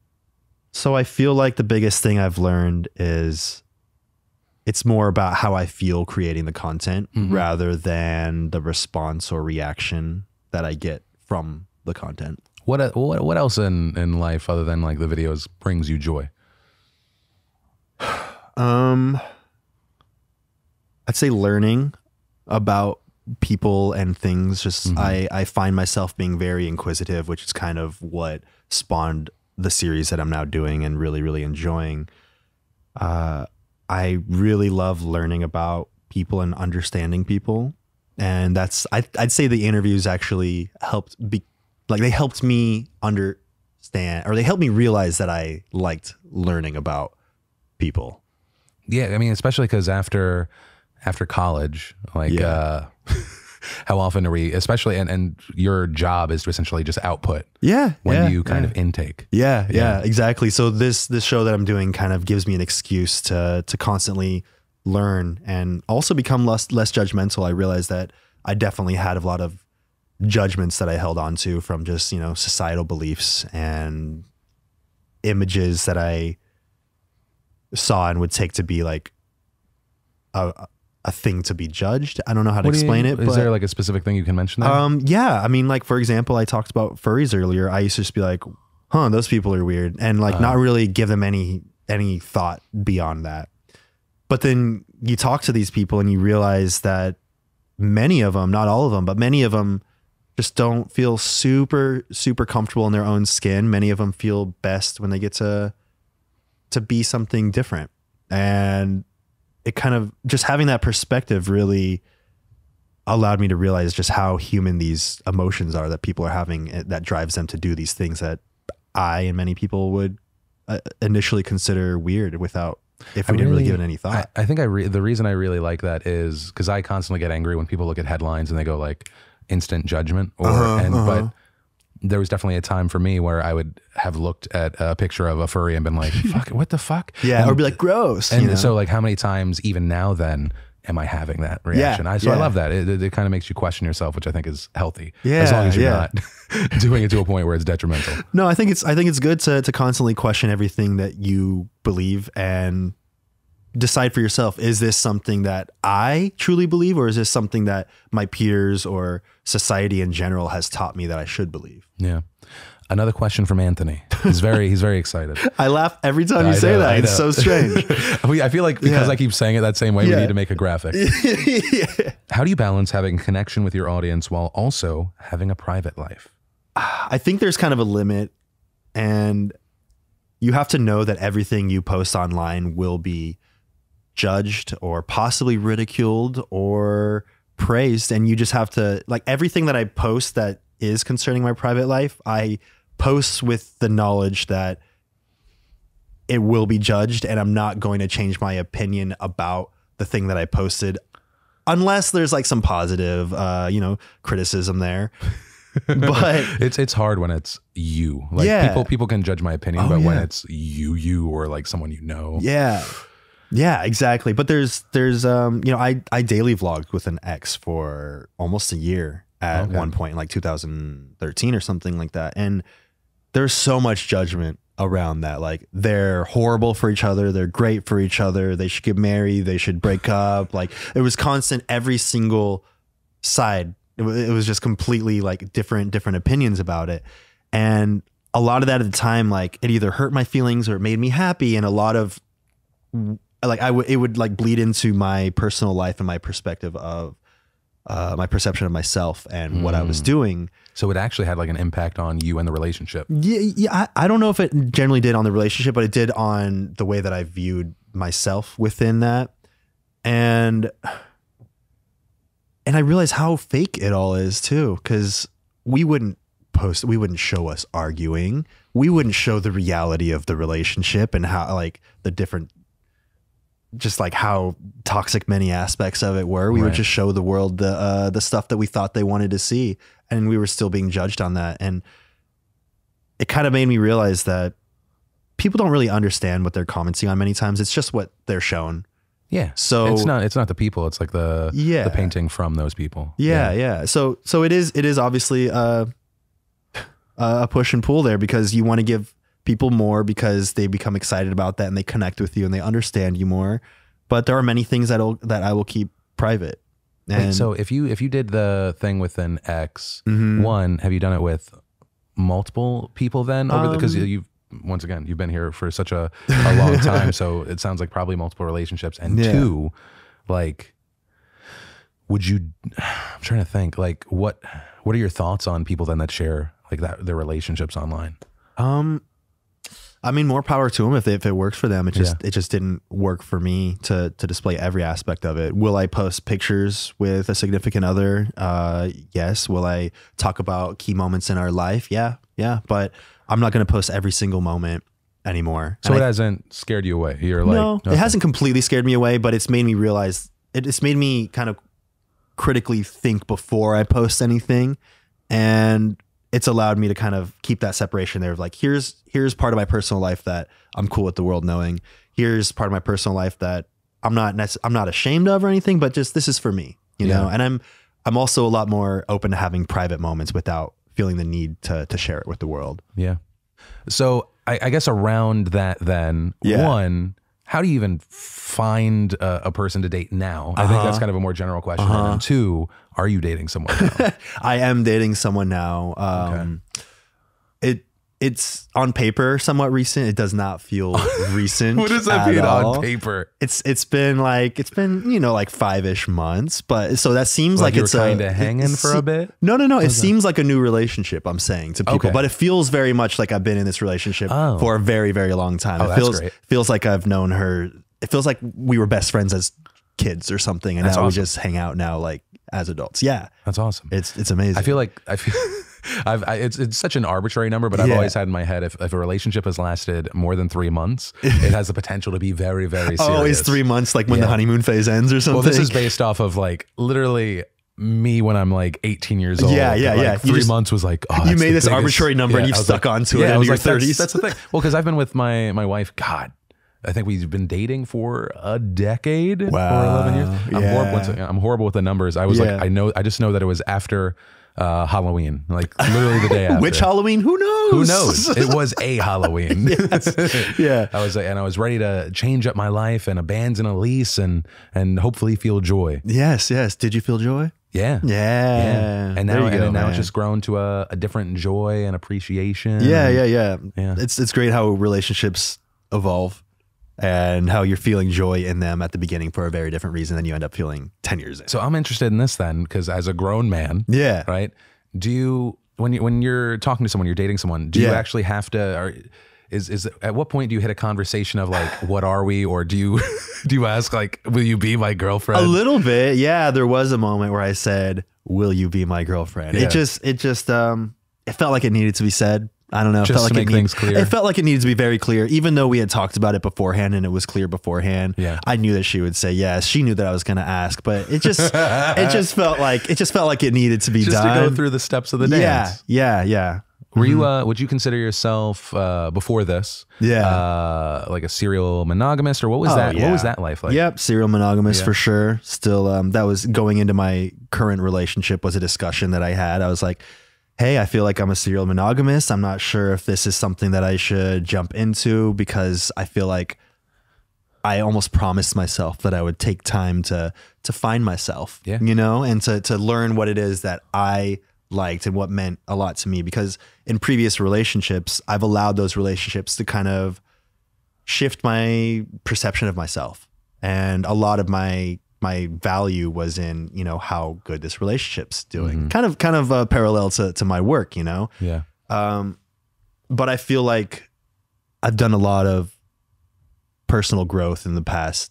so I feel like the biggest thing I've learned is it's more about how I feel creating the content mm-hmm. rather than the response or reaction that I get from the content. What uh, what what else in in life other than like the videos brings you joy? um I'd say learning about people and things. Just mm-hmm. I I find myself being very inquisitive, which is kind of what spawned the series that I'm now doing and really really enjoying. Uh, I really love learning about people and understanding people, and that's I, I'd say the interviews actually helped be like they helped me understand or they helped me realize that I liked learning about people. Yeah, I mean, especially because after after college, like yeah. uh, how often are we, especially, and, and your job is to essentially just output. Yeah. When yeah, you kind yeah. of intake. Yeah, yeah, exactly. So this, this show that I'm doing kind of gives me an excuse to, to constantly learn and also become less, less judgmental. I realized that I definitely had a lot of judgments that I held on to from just, you know, societal beliefs and images that I saw and would take to be like a, a thing to be judged. I don't know how to explain you, it. Is but, there like a specific thing you can mention? There? Um, yeah, I mean, like for example, I talked about furries earlier. I used to just be like, "Huh, those people are weird," and like uh, not really give them any any thought beyond that. But then you talk to these people and you realize that many of them, not all of them, but many of them just don't feel super super comfortable in their own skin. Many of them feel best when they get to to be something different. And it kind of just having that perspective really allowed me to realize just how human these emotions are that people are having eh, that drives them to do these things that I and many people would uh, initially consider weird without if we didn't really, really give it any thought. I, I think I re- the reason I really like that is because I constantly get angry when people look at headlines and they go like instant judgment or uh-huh, and uh-huh. but there was definitely a time for me where I would have looked at a picture of a furry and been like, fuck, what the fuck? Yeah. And, or be like, gross. And you know? so, like, how many times, even now, then, am I having that reaction? Yeah, I, so yeah. I love that. It, it, it kind of makes you question yourself, which I think is healthy. Yeah, as long as you're yeah. not doing it to a point where it's detrimental. No, I think it's I think it's good to to constantly question everything that you believe and decide for yourself is this something that I truly believe, or is this something that my peers or society in general has taught me that I should believe? Yeah. Another question from Anthony. He's very he's very excited. I laugh every time you I say know, that. It's so strange. I feel like because yeah. I keep saying it that same way, yeah. we need to make a graphic. How do you balance having connection with your audience while also having a private life? I think there's kind of a limit and you have to know that everything you post online will be judged or possibly ridiculed or praised and you just have to like everything that I post that is concerning my private life, I post with the knowledge that it will be judged and I'm not going to change my opinion about the thing that I posted unless there's like some positive uh you know criticism there. but it's it's hard when it's you. Like yeah. people people can judge my opinion, oh, but yeah. when it's you you or like someone you know. Yeah. Yeah, exactly. But there's there's um you know I I daily vlogged with an ex for almost a year at okay. one point in like 2013 or something like that, and there's so much judgment around that. Like they're horrible for each other, they're great for each other, they should get married, they should break up. Like it was constant every single side. It, it was just completely like different different opinions about it. And a lot of that at the time like it either hurt my feelings or it made me happy and a lot of like I would it would like bleed into my personal life and my perspective of uh, my perception of myself and mm. what I was hmm. doing. So it actually had like an impact on you and the relationship. Yeah, yeah. I, I don't know if it generally did on the relationship, but it did on the way that I viewed myself within that, and and I realized how fake it all is too, because we wouldn't post, we wouldn't show us arguing, we wouldn't show the reality of the relationship and how like the different just like how toxic many aspects of it were. We right. would just show the world the uh, the stuff that we thought they wanted to see, and we were still being judged on that. And it kind of made me realize that people don't really understand what they're commenting on many times. It's just what they're shown. Yeah. So it's not it's not the people. It's like the yeah. the painting from those people. Yeah, yeah, yeah. So so it is it is obviously uh, a a push and pull there because you want to give people more because they become excited about that and they connect with you and they understand you more. But there are many things that that I will keep private. And Wait, so if you if you did the thing with an ex, mm -hmm. one, have you done it with multiple people then? Because um, the, you've once again you've been here for such a, a long time, so it sounds like probably multiple relationships. And yeah. two, like would you i'm trying to think like what what are your thoughts on people then that share like that their relationships online um I mean, more power to them if, they, if it works for them. It just yeah. it just didn't work for me to to display every aspect of it. Will I post pictures with a significant other? Uh, yes. Will I talk about key moments in our life? Yeah, yeah. But I'm not going to post every single moment anymore. So and it I, hasn't scared you away. You're like, no, okay. it hasn't completely scared me away, but it's made me realize. it's made me kind of critically think before I post anything, and it's allowed me to kind of keep that separation there of like here's here's part of my personal life that I'm cool with the world knowing. Here's part of my personal life that I'm not I'm not ashamed of or anything, but just this is for me, you yeah. know. And I'm I'm also a lot more open to having private moments without feeling the need to to share it with the world. Yeah. So I, I guess around that then yeah. one how do you even find a, a person to date now? I think Uh-huh. that's kind of a more general question. And then uh-huh. two, are you dating someone? Now? I am dating someone now. Um, it's on paper somewhat recent. It does not feel recent. what does that mean all. on paper? It's it's been like it's been you know like five ish months, but so that seems like, like it's kind of hanging for a bit. No, no, no. It okay. seems like a new relationship. I'm saying to people, okay. but it feels very much like I've been in this relationship oh. for a very very long time. Oh, it feels great. feels like I've known her. It feels like we were best friends as kids or something, and that's now awesome. we just hang out now like as adults. Yeah, that's awesome. It's it's amazing. I feel like I feel. I've, I, it's, it's such an arbitrary number, but I've yeah. always had in my head if, if a relationship has lasted more than three months, it has the potential to be very, very serious. Always three months, like when yeah. the honeymoon phase ends or something. Well, this is based off of like literally me when I'm like 18 years old. Yeah, yeah, like yeah. Three just, months was like oh, you made this biggest. arbitrary number yeah, and you've stuck like, onto yeah, it. Yeah, I was like, 30s. That's, that's the thing. Well, because I've been with my my wife. God, I think we've been dating for a decade wow. or 11 years. I'm, yeah. horrible, I'm horrible with the numbers. I was like, I know, I just know that it was after uh, Halloween, like literally the day after. Which Halloween? Who knows? Who knows? It was a Halloween. Yeah. I was and I was ready to change up my life and abandon a lease and and hopefully feel joy. Yes, yes. Did you feel joy? Yeah. Yeah. yeah. And now, and now it's just grown to a, a, different joy and appreciation. Yeah, yeah, yeah. Yeah. It's it's great how relationships evolve and how you're feeling joy in them at the beginning for a very different reason than you end up feeling 10 years in. So I'm interested in this then, because as a grown man, yeah, right, do you when you when you're talking to someone, you're dating someone, do yeah. you actually have to? is is at what point do you hit a conversation of like what are we or do you do you ask like will you be my girlfriend a little bit yeah there was a moment where i said will you be my girlfriend yeah. it just it just um it felt like it needed to be said I don't know. Just felt to like make it things need, clear. It felt like it needed to be very clear, even though we had talked about it beforehand and it was clear beforehand. Yeah. I knew that she would say yes. She knew that I was going to ask, but it just it just felt like it just felt like it needed to be just done. To go through the steps of the dance. Yeah, yeah, yeah. Were you, mm-hmm. uh, would you consider yourself uh, before this? Yeah, uh, like a serial monogamist, or what was oh, that? Yeah. What was that life like? Yep, serial monogamist yeah. for sure. Still, um, that was going into my current relationship was a discussion that I had. I was like, hey, I feel like I'm a serial monogamist. I'm not sure if this is something that I should jump into because I feel like I almost promised myself that I would take time to to find myself, yeah. you know, and to to learn what it is that I liked and what meant a lot to me because in previous relationships, I've allowed those relationships to kind of shift my perception of myself. And a lot of my my value was in you know how good this relationship's doing. Mm -hmm. Kind of kind of a parallel to to my work, you know. Yeah. Um, but I feel like I've done a lot of personal growth in the past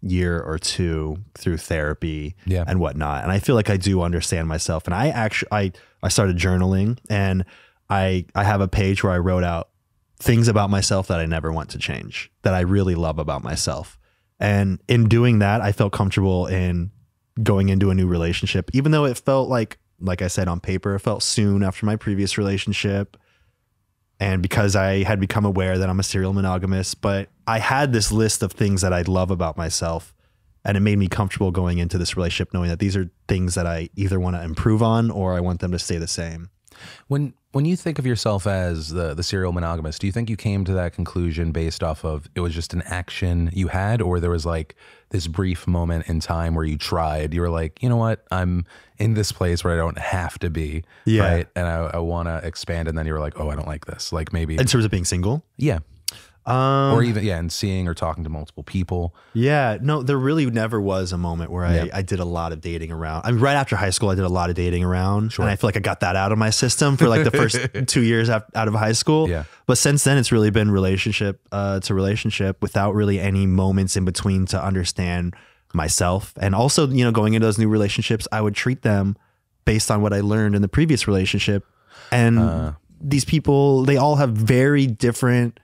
year or two through therapy yeah. and whatnot. And I feel like I do understand myself. And I actually I I started journaling and I I have a page where I wrote out things about myself that I never want to change that I really love about myself. And in doing that, I felt comfortable in going into a new relationship, even though it felt like, like I said on paper, it felt soon after my previous relationship. And because I had become aware that I'm a serial monogamist, but I had this list of things that I love about myself. And it made me comfortable going into this relationship, knowing that these are things that I either want to improve on or I want them to stay the same. When when you think of yourself as the the serial monogamist, do you think you came to that conclusion based off of it was just an action you had, or there was like this brief moment in time where you tried? You were like, you know what, I'm in this place where I don't have to be, yeah. right? And I, I want to expand, and then you were like, oh, I don't like this. Like maybe in terms of being single, yeah, um, or even yeah, and seeing or talking to multiple people. Yeah, no, there really never was a moment where I, I did a lot of dating around. I mean, right after high school, I did a lot of dating around, sure. and I feel like I got that out of my system for like the first two years out of high school. Yeah, but since then, it's really been relationship uh, to relationship without really any moments in between to understand myself, and also you know going into those new relationships, I would treat them based on what I learned in the previous relationship, and uh, these people they all have very different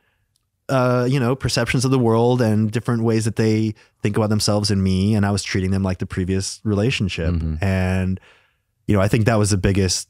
uh, you know, perceptions of the world and different ways that they think about themselves and me. And I was treating them like the previous relationship. Mm -hmm. And, you know, I think that was the biggest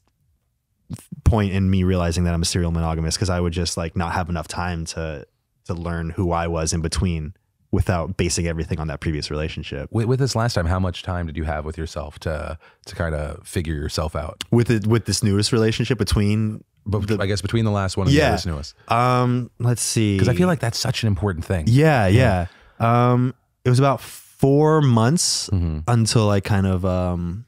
point in me realizing that I'm a serial monogamist because I would just like not have enough time to to learn who I was in between without basing everything on that previous relationship. With, with this last time, how much time did you have with yourself to to kind of figure yourself out? With it with this newest relationship between but the, I guess between the last one and yeah. the newest. Um, let's see. Because I feel like that's such an important thing. Yeah, yeah. yeah. Um, it was about four months mm-hmm. until I kind of um,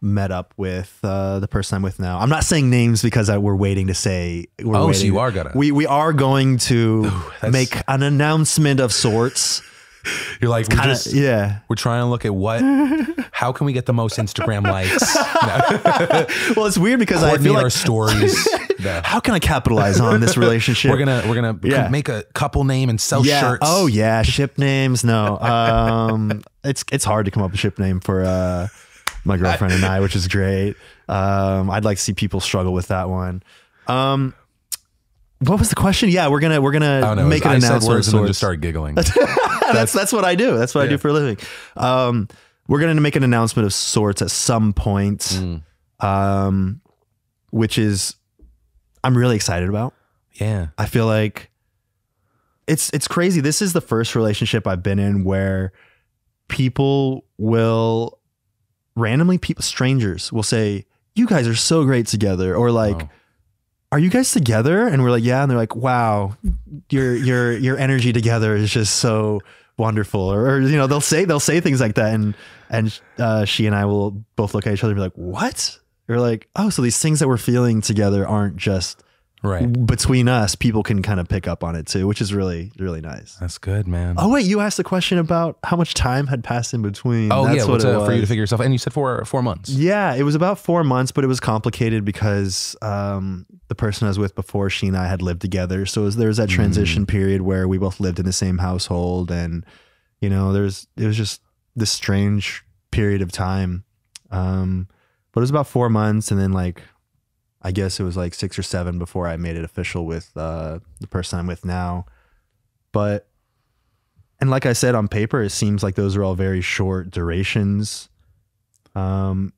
met up with uh, the person I'm with now. I'm not saying names because I, we're waiting to say. We're oh, waiting. so you are gonna. We we are going to Ooh, make an announcement of sorts. You're like, kinda, we're just, yeah. We're trying to look at what, how can we get the most Instagram likes? well, it's weird because I feel like our stories. How can I capitalize on this relationship? We're gonna we're gonna yeah. make a couple name and sell yeah. shirts. Oh yeah, ship names. No, um, it's it's hard to come up with a ship name for uh, my girlfriend and I, which is great. Um, I'd like to see people struggle with that one. Um, what was the question? Yeah, we're gonna we're gonna make an announcement. Said words and then just start giggling. that's, that's, that's what I do. That's what yeah. I do for a living. Um, we're gonna make an announcement of sorts at some point, mm. um, which is I'm really excited about. Yeah, I feel like it's it's crazy. This is the first relationship I've been in where people will randomly people strangers will say you guys are so great together or like. Oh are you guys together? And we're like, yeah. And they're like, wow, your, your, your energy together is just so wonderful. Or, or you know, they'll say, they'll say things like that. And, and, uh, she and I will both look at each other and be like, what? We're like, oh, so these things that we're feeling together aren't just right between us people can kind of pick up on it too which is really really nice that's good man oh wait you asked the question about how much time had passed in between oh that's yeah what it for you to figure yourself and you said four four months yeah it was about four months but it was complicated because um, the person i was with before she and i had lived together so was, there was that transition mm. period where we both lived in the same household and you know there's it was just this strange period of time um, but it was about four months and then like I guess it was like six or seven before I made it official with uh, the person I'm with now. But, and like I said, on paper, it seems like those are all very short durations. Um,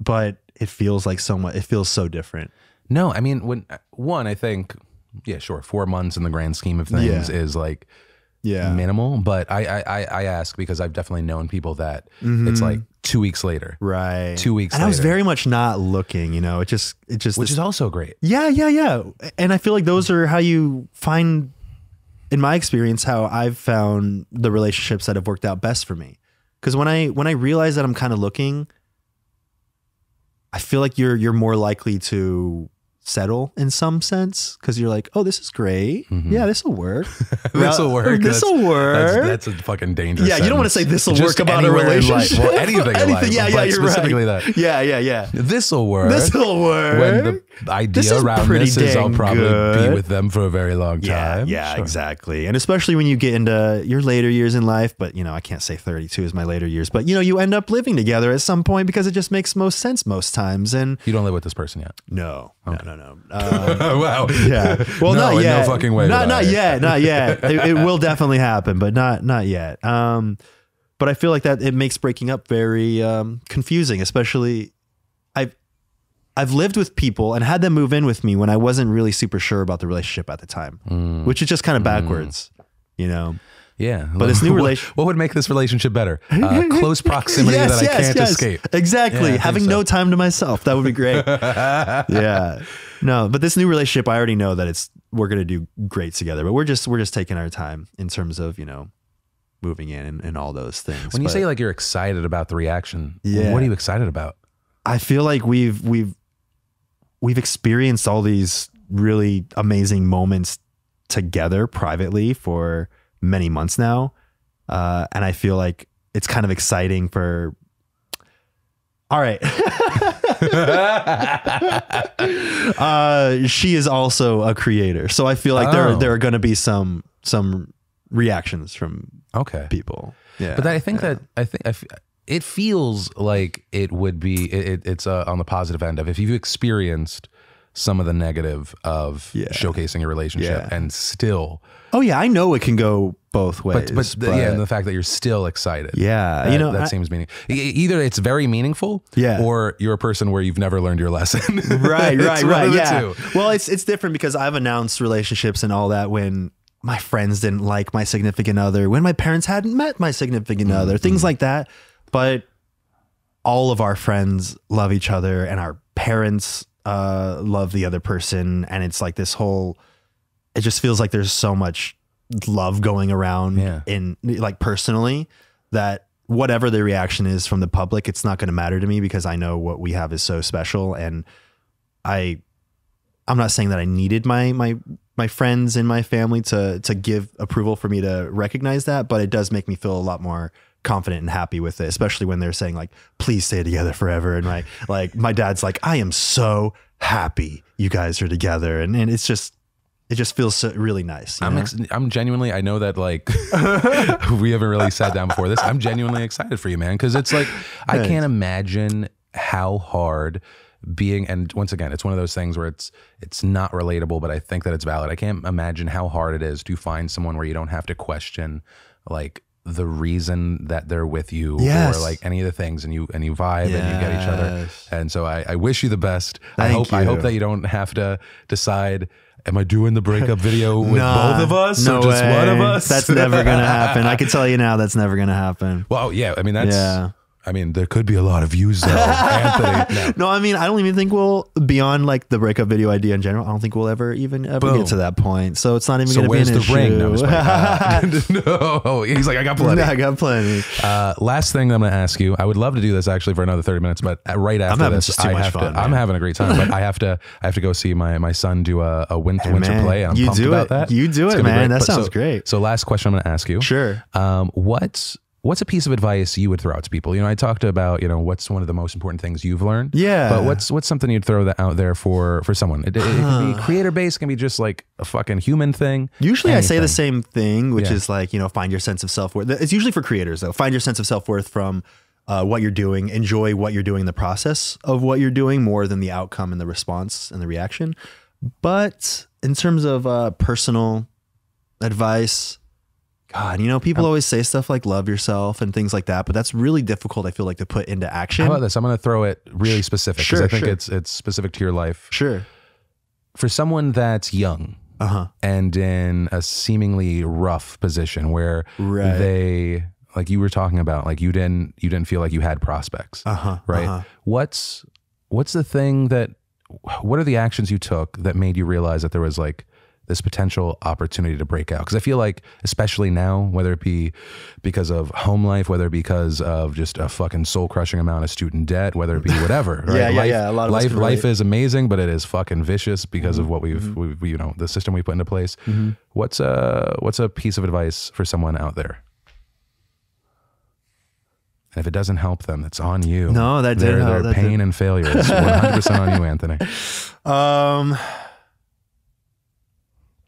but it feels like somewhat, it feels so different. No, I mean, when one, I think, yeah, sure, four months in the grand scheme of things yeah. is like, yeah. minimal. But I, I I ask because I've definitely known people that mm-hmm. it's like two weeks later, right? Two weeks. And later. I was very much not looking. You know, it just it just which this, is also great. Yeah, yeah, yeah. And I feel like those are how you find, in my experience, how I've found the relationships that have worked out best for me. Because when I when I realize that I'm kind of looking, I feel like you're you're more likely to settle in some sense because you're like, oh, this is great. Mm -hmm. Yeah, this will work. this will work. This will work. That's, a fucking dangerous. Yeah, you don't want to say this will work about a relationship. Well, anything. anything life, yeah, yeah, you're specifically right. that. Yeah, yeah, yeah. This will work. This will work. When the idea this around this is, I'll probably good. be with them for a very long time. Yeah, yeah sure. exactly. And especially when you get into your later years in life, but you know, I can't say 32 is my later years, but you know, you end up living together at some point because it just makes most sense most times. And you don't live with this person yet. No, okay. no no, no. Um, wow. Yeah. Well, no, not yet. No fucking way. Not, not yet. Not yet. it, it, will definitely happen, but not not yet. Um, but I feel like that it makes breaking up very um, confusing, especially I've I've lived with people and had them move in with me when I wasn't really super sure about the relationship at the time, mm. which is just kind of mm. backwards, mm. you know. Yeah. But this new relationship. what would make this relationship better? Uh, close proximity yes, that yes, I can't yes. escape. Exactly. Yeah, Having so. no time to myself. That would be great. yeah. No, but this new relationship, I already know that it's, we're going to do great together, but we're just, we're just taking our time in terms of, you know, moving in and, and all those things. When you but, say like you're excited about the reaction, yeah. what are you excited about? I feel like we've, we've, we've experienced all these really amazing moments together privately for, many months now. Uh, and I feel like it's kind of exciting for. All right. uh, she is also a creator, so I feel like oh. there there are going to be some some reactions from okay people. Yeah, but I think yeah. that I think I. F- it feels like it would be it, it's uh, on the positive end of if you've experienced some of the negative of yeah. showcasing a relationship yeah. and still Oh yeah, I know it can go both ways. But, but, but yeah, and the fact that you're still excited. Yeah, that, you know that I, seems meaningful. Either it's very meaningful. Yeah. Or you're a person where you've never learned your lesson. right. Right. right. Yeah. Two. Well, it's it's different because I've announced relationships and all that when my friends didn't like my significant other, when my parents hadn't met my significant mm -hmm. other, things mm-hmm. like that. But all of our friends love each other, and our parents uh, love the other person, and it's like this whole it just feels like there's so much love going around yeah. in like personally that whatever the reaction is from the public, it's not going to matter to me because I know what we have is so special. And I, I'm not saying that I needed my, my, my friends and my family to, to give approval for me to recognize that, but it does make me feel a lot more confident and happy with it, especially when they're saying like, please stay together forever. And my, like my dad's like, I am so happy you guys are together. And, and it's just, it just feels so, really nice. I'm, ex- I'm genuinely, I know that like we haven't really sat down before this. I'm genuinely excited for you, man, because it's like, I can't imagine how hard being and once again it's one of those things where it's it's not relatable but i think that it's valid i can't imagine how hard it is to find someone where you don't have to question like the reason that they're with you yes. or like any of the things and you and you vibe yes. and you get each other and so I, I wish you the best Thank i hope you. i hope that you don't have to decide Am I doing the breakup video with nah, both of us no or just way. one of us? That's never gonna happen. I can tell you now that's never gonna happen. Well, yeah, I mean that's yeah. I mean, there could be a lot of views though, Anthony. No. no, I mean, I don't even think we'll beyond like the breakup video idea in general. I don't think we'll ever even ever Boom. get to that point. So it's not even. So where's be an the issue. ring? No, uh, no, he's like, I got plenty. I got plenty. Uh, last thing I'm going to ask you, I would love to do this actually for another 30 minutes, but right after this, I have fun, to. I'm having a great time, but I have to. I have to go see my my son do a, a winter, hey, winter play. I'm you pumped do about it. that. You do it's it, man. That but sounds so, great. So last question I'm going to ask you. Sure. Um, what's a piece of advice you would throw out to people? You know, I talked about you know what's one of the most important things you've learned. Yeah. But what's what's something you'd throw that out there for for someone? It, it, it can be uh-huh. creator based, can be just like a fucking human thing. Usually, anything. I say the same thing, which yeah. is like you know find your sense of self worth. It's usually for creators though. Find your sense of self worth from. Uh, what you're doing, enjoy what you're doing, the process of what you're doing more than the outcome and the response and the reaction. But in terms of uh, personal advice, God, you know, people always say stuff like love yourself and things like that, but that's really difficult, I feel like, to put into action. How about this? I'm going to throw it really specific because sure, I think sure. it's it's specific to your life. Sure. For someone that's young uh-huh. and in a seemingly rough position where right. they like you were talking about, like you didn't you didn't feel like you had prospects. Uh-huh, right. Uh-huh. What's what's the thing that what are the actions you took that made you realize that there was like this potential opportunity to break out? Because I feel like, especially now, whether it be because of home life, whether it be because of just a fucking soul crushing amount of student debt, whether it be whatever, right? yeah, yeah, life, yeah. A lot of life, life is amazing, but it is fucking vicious because mm-hmm. of what we've, mm-hmm. we, you know, the system we put into place. Mm-hmm. What's a uh, what's a piece of advice for someone out there? And if it doesn't help them, it's on you. No, that did their, help. Their pain did. and failure 100% on you, Anthony. Um,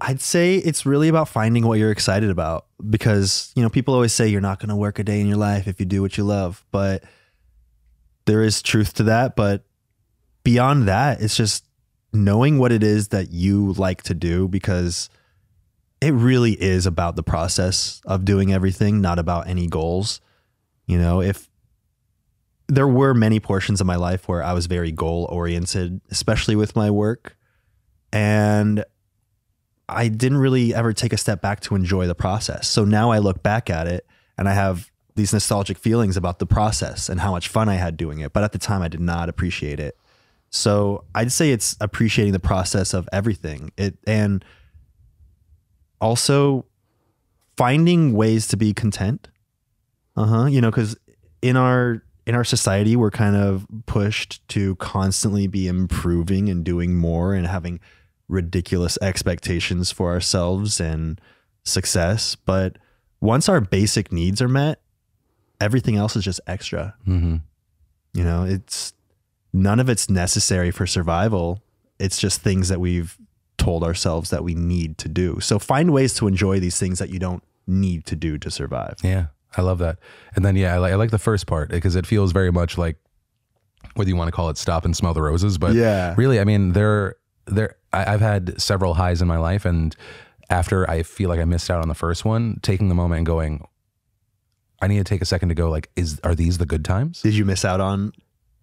I'd say it's really about finding what you're excited about because, you know, people always say you're not going to work a day in your life if you do what you love, but there is truth to that, but beyond that, it's just knowing what it is that you like to do because it really is about the process of doing everything, not about any goals. You know, if there were many portions of my life where I was very goal oriented, especially with my work, and I didn't really ever take a step back to enjoy the process. So now I look back at it and I have these nostalgic feelings about the process and how much fun I had doing it. But at the time, I did not appreciate it. So I'd say it's appreciating the process of everything. It and also finding ways to be content. Uh huh. You know, because in our in our society, we're kind of pushed to constantly be improving and doing more and having ridiculous expectations for ourselves and success. But once our basic needs are met, everything else is just extra. Mm-hmm. You know, it's none of it's necessary for survival. It's just things that we've told ourselves that we need to do. So find ways to enjoy these things that you don't need to do to survive. Yeah. I love that. And then, yeah, I, li- I like the first part because it feels very much like whether you want to call it stop and smell the roses, but yeah. really, I mean, they're, they're, I, have had several highs in my life, and after I feel like I missed out on the first one, taking the moment and going, I need to take a second to go. Like, is are these the good times? Did you miss out on?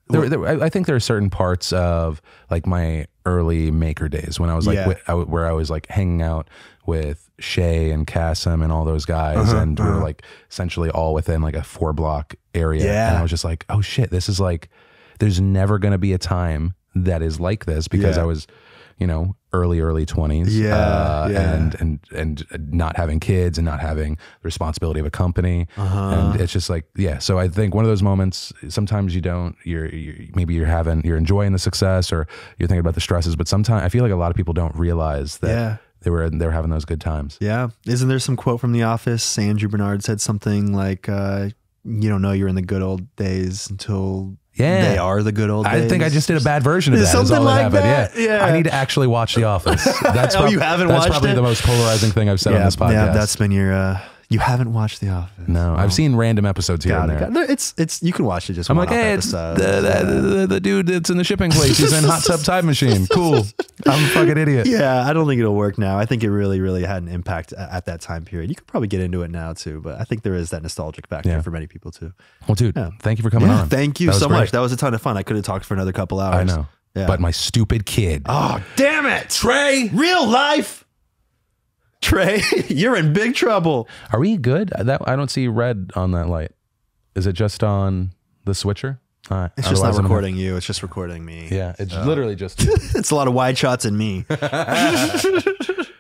There, there, I think there are certain parts of like my early maker days when I was like yeah. wh I, where I was like hanging out with Shay and Cassim and all those guys, uh -huh, and uh -huh. we were uh-huh. like essentially all within like a four block area. Yeah. And I was just like, oh shit, this is like, there's never gonna be a time that is like this because yeah. I was you know, early early 20s yeah, uh, yeah, and and and uh, not having kids and not having the responsibility of a company uh -huh. and it's just like yeah so i think one of those moments sometimes you don't you're, you're, maybe you're having you're enjoying the success or you're thinking about the stresses but sometimes i feel like a lot of people don't realize that yeah. they were they were having those good times yeah isn't there some quote from the office andrew bernard said something like uh, you don't know you're in the good old days until yeah. They are the good old days. I think I just did a bad version of that. Something like that. Yeah. yeah. I need to actually watch The Office. That's oh, you haven't that's watched probably it? the most polarizing thing I've said yeah, on this podcast. Yeah, that's been your uh, you haven't watched The Office. No, I've oh. seen random episodes here and there. It's it's you can watch it just. I'm like, hey, it's the, the, the, the dude that's in the shipping place. He's in Hot Tub Time Machine. Cool. I'm a fucking idiot. yeah, I don't think it'll work now. I think it really, really had an impact at that time period. You could probably get into it now too, but I think there is that nostalgic factor Yeah. for many people too. Well, dude, Yeah. thank you for coming Yeah, on. thank you so great. much. That was a ton of fun. I could have talked for another couple hours. I know, Yeah. but my stupid kid. oh damn it, Trey. Real life. Trey, you're in big trouble. Are we good? That I don't see red on that light. Is it just on the switcher? Uh, it's just not recording you. It's just recording me. Yeah, it's literally just. it's a lot of wide shots in me.